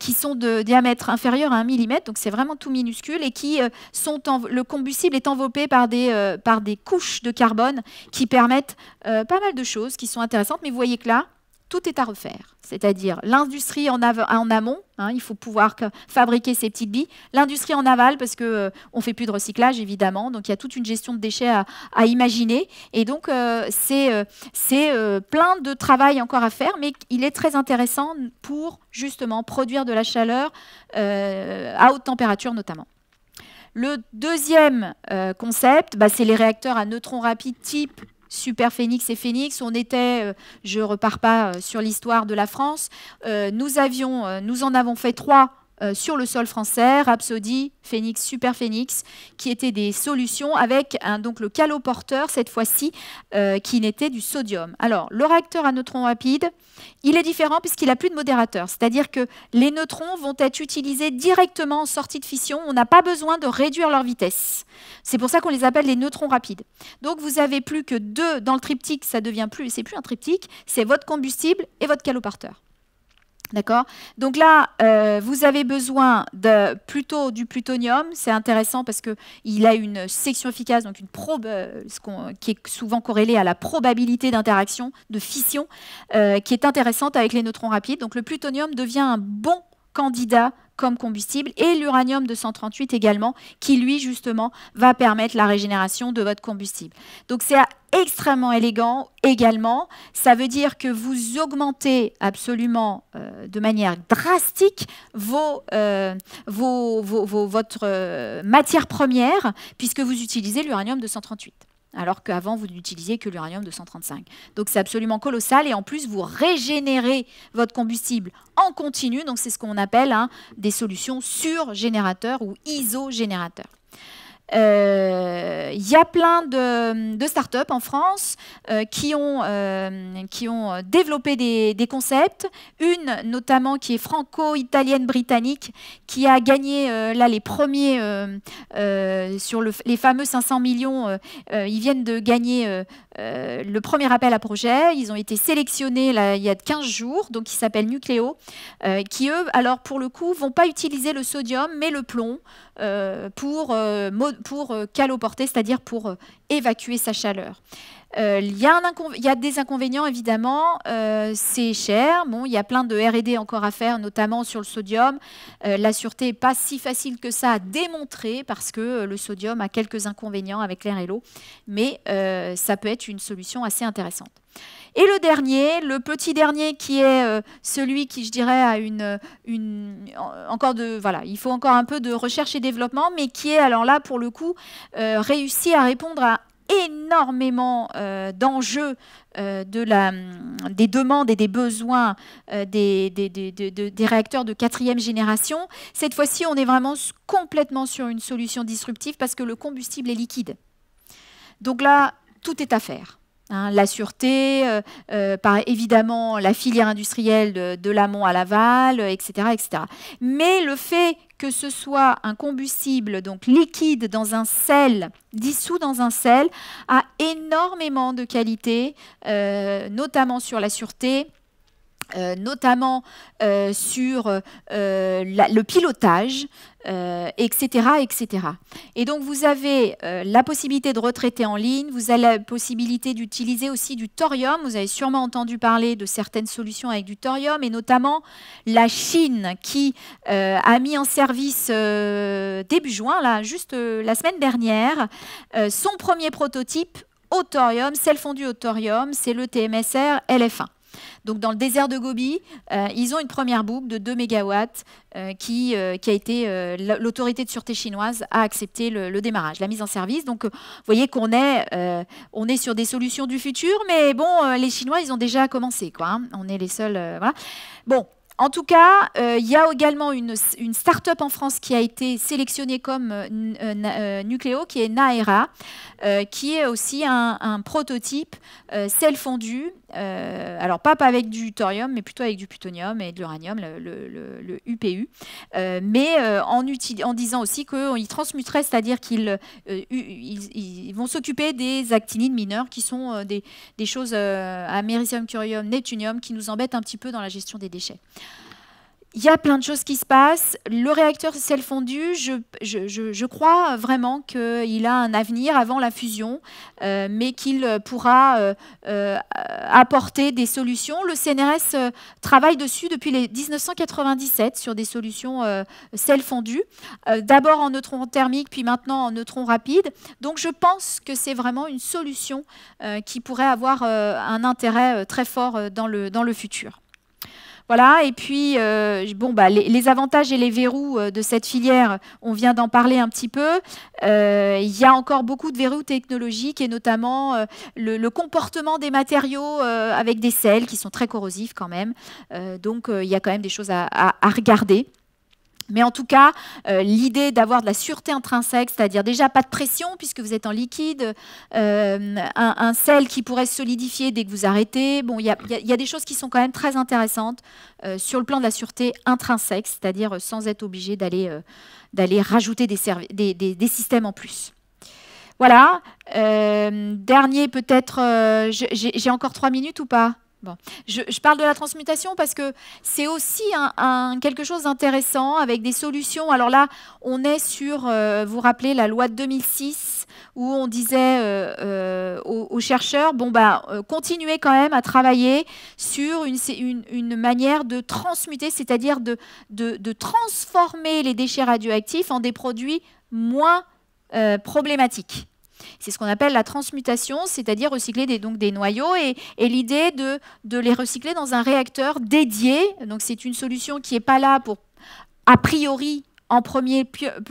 qui sont de diamètre inférieur à 1 mm, donc c'est vraiment tout minuscule, et qui sont le combustible est enveloppé par des, par des couches de carbone qui permettent pas mal de choses qui sont intéressantes. Mais vous voyez que là, tout est à refaire. C'est-à-dire l'industrie en, amont, hein, il faut pouvoir fabriquer ces petites billes, l'industrie en aval, parce qu'on euh, ne fait plus de recyclage, évidemment, donc il y a toute une gestion de déchets à, imaginer. Et donc, euh, c'est euh, plein de travail encore à faire, mais il est très intéressant pour justement produire de la chaleur à haute température notamment. Le deuxième concept, bah, c'est les réacteurs à neutrons rapides type Super Phoenix et Phoenix. On était, euh, je repars pas euh, sur l'histoire de la France. Euh, nous avions, nous en avons fait trois euh, sur le sol français, Rhapsody, Phoenix, Super Phoenix, qui étaient des solutions avec un, hein, donc le caloporteur cette fois-ci euh, qui n'était du sodium. Alors le réacteur à neutrons rapides, il est différent puisqu'il n'a plus de modérateur, c'est-à-dire que les neutrons vont être utilisés directement en sortie de fission, on n'a pas besoin de réduire leur vitesse. C'est pour ça qu'on les appelle les neutrons rapides. Donc vous avez plus que deux dans le triptyque, ça devient plus, c'est plus un triptyque, c'est votre combustible et votre caloporteur. D'accord Donc là, euh, vous avez besoin de, plutôt du plutonium. C'est intéressant parce qu'il a une section efficace, donc une probe, euh, qui est souvent corrélée à la probabilité d'interaction, de fission, euh, qui est intéressante avec les neutrons rapides. Donc le plutonium devient un bon candidat comme combustible et l'uranium 238 également qui lui justement va permettre la régénération de votre combustible. Donc c'est extrêmement élégant également. Ça veut dire que vous augmentez absolument euh, de manière drastique vos, euh, vos, votre euh, matière première puisque vous utilisez l'uranium 238 alors qu'avant vous n'utilisiez que l'uranium 235. Donc c'est absolument colossal et en plus vous régénérez votre combustible en continu, donc c'est ce qu'on appelle hein, des solutions sur-générateurs ou isogénérateurs. Il euh, y a plein de, de startups en France euh, qui, ont, euh, qui ont développé des, concepts. Une notamment qui est franco-italienne-britannique, qui a gagné là les premiers sur le, les fameux 500 millions. ils viennent de gagner euh, le premier appel à projet. Ils ont été sélectionnés il y a 15 jours, donc ils s'appellent Nucléo, euh, qui eux, alors pour le coup, vont pas utiliser le sodium, mais le plomb euh, pour, pour caloporter, c'est-à-dire pour évacuer sa chaleur. Euh, il y, a des inconvénients évidemment, euh, c'est cher. Bon, il y a plein de R&D encore à faire, notamment sur le sodium. Euh, la sûreté n'est pas si facile que ça à démontrer parce que le sodium a quelques inconvénients avec l'air et l'eau, mais ça peut être une solution assez intéressante. Et le dernier, le petit dernier qui est celui qui, je dirais, a une, une, encore de voilà, il faut encore un peu de recherche et développement, mais qui est alors là pour le coup réussi à répondre à énormément euh, d'enjeux euh, de la, des demandes et des besoins euh, des, des, des, réacteurs de quatrième génération. Cette fois-ci, on est vraiment complètement sur une solution disruptive parce que le combustible est liquide. Donc là, tout est à faire. Hein, la sûreté, euh, euh, par, évidemment la filière industrielle de, l'amont à l'aval, etc., euh, etc. Mais le fait que ce soit un combustible donc liquide dans un sel, dissous dans un sel, a énormément de qualité, notamment sur la sûreté, euh, notamment euh, sur euh, le pilotage, etc., etc. Et donc vous avez la possibilité de retraiter en ligne, vous avez la possibilité d'utiliser aussi du thorium, vous avez sûrement entendu parler de certaines solutions avec du thorium, et notamment la Chine qui a mis en service début juin, là, juste la semaine dernière, son premier prototype au thorium, celle fondue au thorium, c'est le TMSR LF1. Donc dans le désert de Gobi, euh, ils ont une première boucle de 2 MW euh, qui, euh, qui, a été l'autorité de sûreté chinoise a accepté le, démarrage, la mise en service. Donc vous voyez qu'on est, est sur des solutions du futur, mais bon, les Chinois, ils ont déjà commencé. Quoi, hein. On est les seuls. Bon, en tout cas, euh, il y a également une, start-up en France qui a été sélectionnée comme euh, euh, Nucléo, qui est Naera, qui est aussi un, prototype sel fondu. alors, pas avec du thorium, mais plutôt avec du plutonium et de l'uranium, le, UPU. mais en, disant aussi qu'ils transmuterait, c'est-à-dire qu'ils vont s'occuper des actinides mineurs, qui sont des, choses à curium, neptunium, qui nous embêtent un petit peu dans la gestion des déchets il y a plein de choses qui se passent. Le réacteur sel fondu, je, crois vraiment qu'il a un avenir avant la fusion, euh, mais qu'il pourra euh, euh, apporter des solutions. Le CNRS travaille dessus depuis les 1997 sur des solutions sel fondu, d'abord en neutrons thermiques, puis maintenant en neutrons rapides. Donc je pense que c'est vraiment une solution qui pourrait avoir un intérêt très fort dans dans le futur. Voilà, et puis, euh, bon, bah, les, avantages et les verrous euh, de cette filière, on vient d'en parler un petit peu. Euh, il y a encore beaucoup de verrous technologiques et notamment le, comportement des matériaux avec des sels qui sont très corrosifs quand même. donc, il y a quand même des choses à regarder. Mais en tout cas, euh, l'idée d'avoir de la sûreté intrinsèque, c'est-à-dire déjà pas de pression puisque vous êtes en liquide, euh, un, sel qui pourrait se solidifier dès que vous arrêtez. Bon, il y, a des choses qui sont quand même très intéressantes euh, sur le plan de la sûreté intrinsèque, c'est-à-dire sans être obligé d'aller rajouter des, des, systèmes en plus. Voilà. dernier peut-être, j'ai encore trois minutes ou pas je, parle de la transmutation parce que c'est aussi un, quelque chose d'intéressant avec des solutions. Alors là, on est sur, vous euh, vous rappelez, la loi de 2006 où on disait euh, euh, aux, chercheurs, bon, bah, continuez quand même à travailler sur une, manière de transmuter, c'est-à-dire de, transformer les déchets radioactifs en des produits moins problématiques. C'est ce qu'on appelle la transmutation, c'est-à-dire recycler des, noyaux et, l'idée de, de, les recycler dans un réacteur dédié. Donc c'est une solution qui n'est pas là pour, a priori, en premier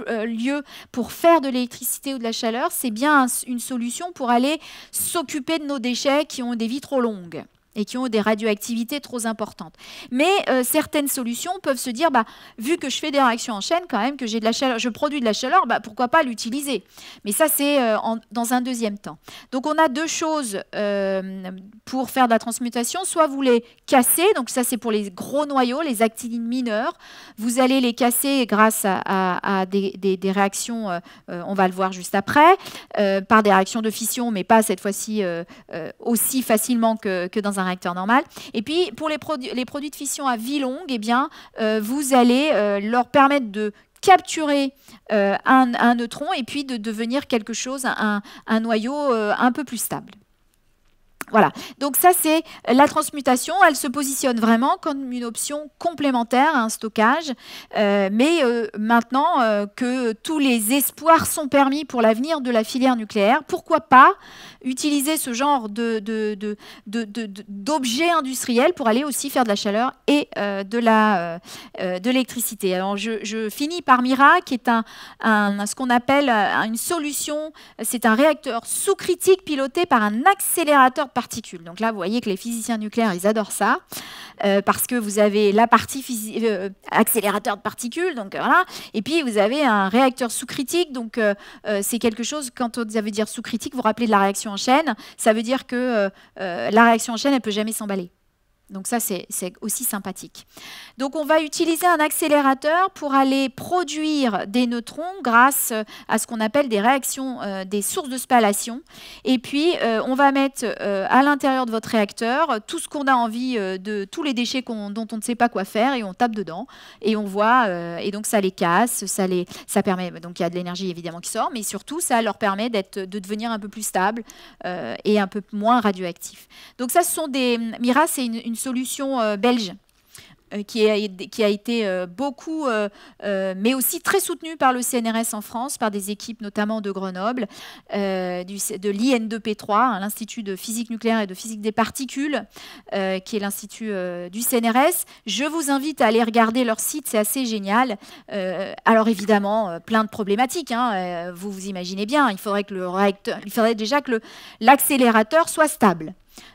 euh, lieu pour faire de l'électricité ou de la chaleur, c'est bien une solution pour aller s'occuper de nos déchets qui ont des vies trop longues et qui ont des radioactivités trop importantes. Mais euh, certaines solutions peuvent se dire, bah, vu que je fais des réactions en chaîne quand même, que j'ai de la chaleur, je produis de la chaleur, bah, pourquoi pas l'utiliser Mais ça, c'est euh, dans un deuxième temps. Donc on a deux choses euh, pour faire de la transmutation. Soit vous les cassez, donc ça c'est pour les gros noyaux, les actinides mineurs. Vous allez les casser grâce à, des, réactions, on va le voir juste après, par des réactions de fission, mais pas cette fois-ci aussi facilement que, que dans un normal. Et puis pour les, les produits de fission à vie longue, eh bien, euh, vous allez euh, leur permettre de capturer euh, un, neutron et puis de devenir quelque chose, un noyau un peu plus stable. Voilà, donc ça c'est euh, la transmutation, elle se positionne vraiment comme une option complémentaire à un stockage, euh, mais euh, maintenant que tous les espoirs sont permis pour l'avenir de la filière nucléaire, pourquoi pas utiliser ce genre d'objets de, industriels pour aller aussi faire de la chaleur et de l'électricité. Alors je, finis par Mira, qui est ce qu'on appelle une solution, c'est un réacteur sous critique piloté par un accélérateur donc là, vous voyez que les physiciens nucléaires, ils adorent ça, euh, parce que vous avez la partie euh, euh, accélérateur de particules, donc voilà, et puis vous avez un réacteur sous-critique, donc c'est quelque chose, quand on veut dire sous-critique, vous, vous rappelez de la réaction en chaîne, ça veut dire que la réaction en chaîne, elle peut jamais s'emballer. Donc ça, c'est aussi sympathique. Donc on va utiliser un accélérateur pour aller produire des neutrons grâce euh, à ce qu'on appelle des réactions, euh, des sources de spallation. Et puis, euh, on va mettre à l'intérieur de votre réacteur tout ce qu'on a envie de, tous les déchets dont on ne sait pas quoi faire et on tape dedans et on voit, et donc ça les casse, ça, les, ça permet, donc il y a de l'énergie évidemment qui sort, mais surtout ça leur permet de devenir un peu plus stable et un peu moins radioactif. Donc ça, ce sont des, Mira, c'est une solution euh, belge. Euh, qui a, été euh, beaucoup, mais aussi très soutenue par le CNRS en France, par des équipes notamment de Grenoble, de l'IN2P3, hein, l'Institut de physique nucléaire et de physique des particules, qui est l'institut du CNRS. Je vous invite à aller regarder leur site, c'est assez génial. alors évidemment, plein de problématiques, hein, vous vous imaginez bien, il faudrait, que le il faudrait déjà que l'accélérateur soit stable.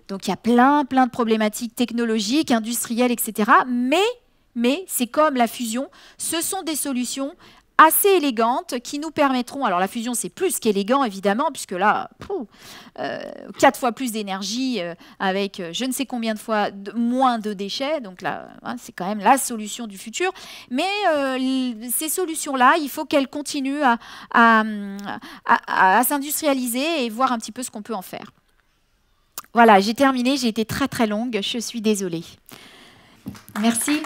Donc il y a plein, plein de problématiques technologiques, industrielles, etc. Mais, c'est comme la fusion, ce sont des solutions assez élégantes qui nous permettront, alors la fusion c'est plus qu'élégant évidemment, puisque là, euh, quatre fois plus d'énergie euh, avec euh, je ne sais combien de fois moins de déchets, donc là hein, c'est quand même la solution du futur, mais ces solutions-là, il faut qu'elles continuent à s'industrialiser et voir un petit peu ce qu'on peut en faire. Voilà, j'ai terminé, j'ai été très très longue, je suis désolée. Merci.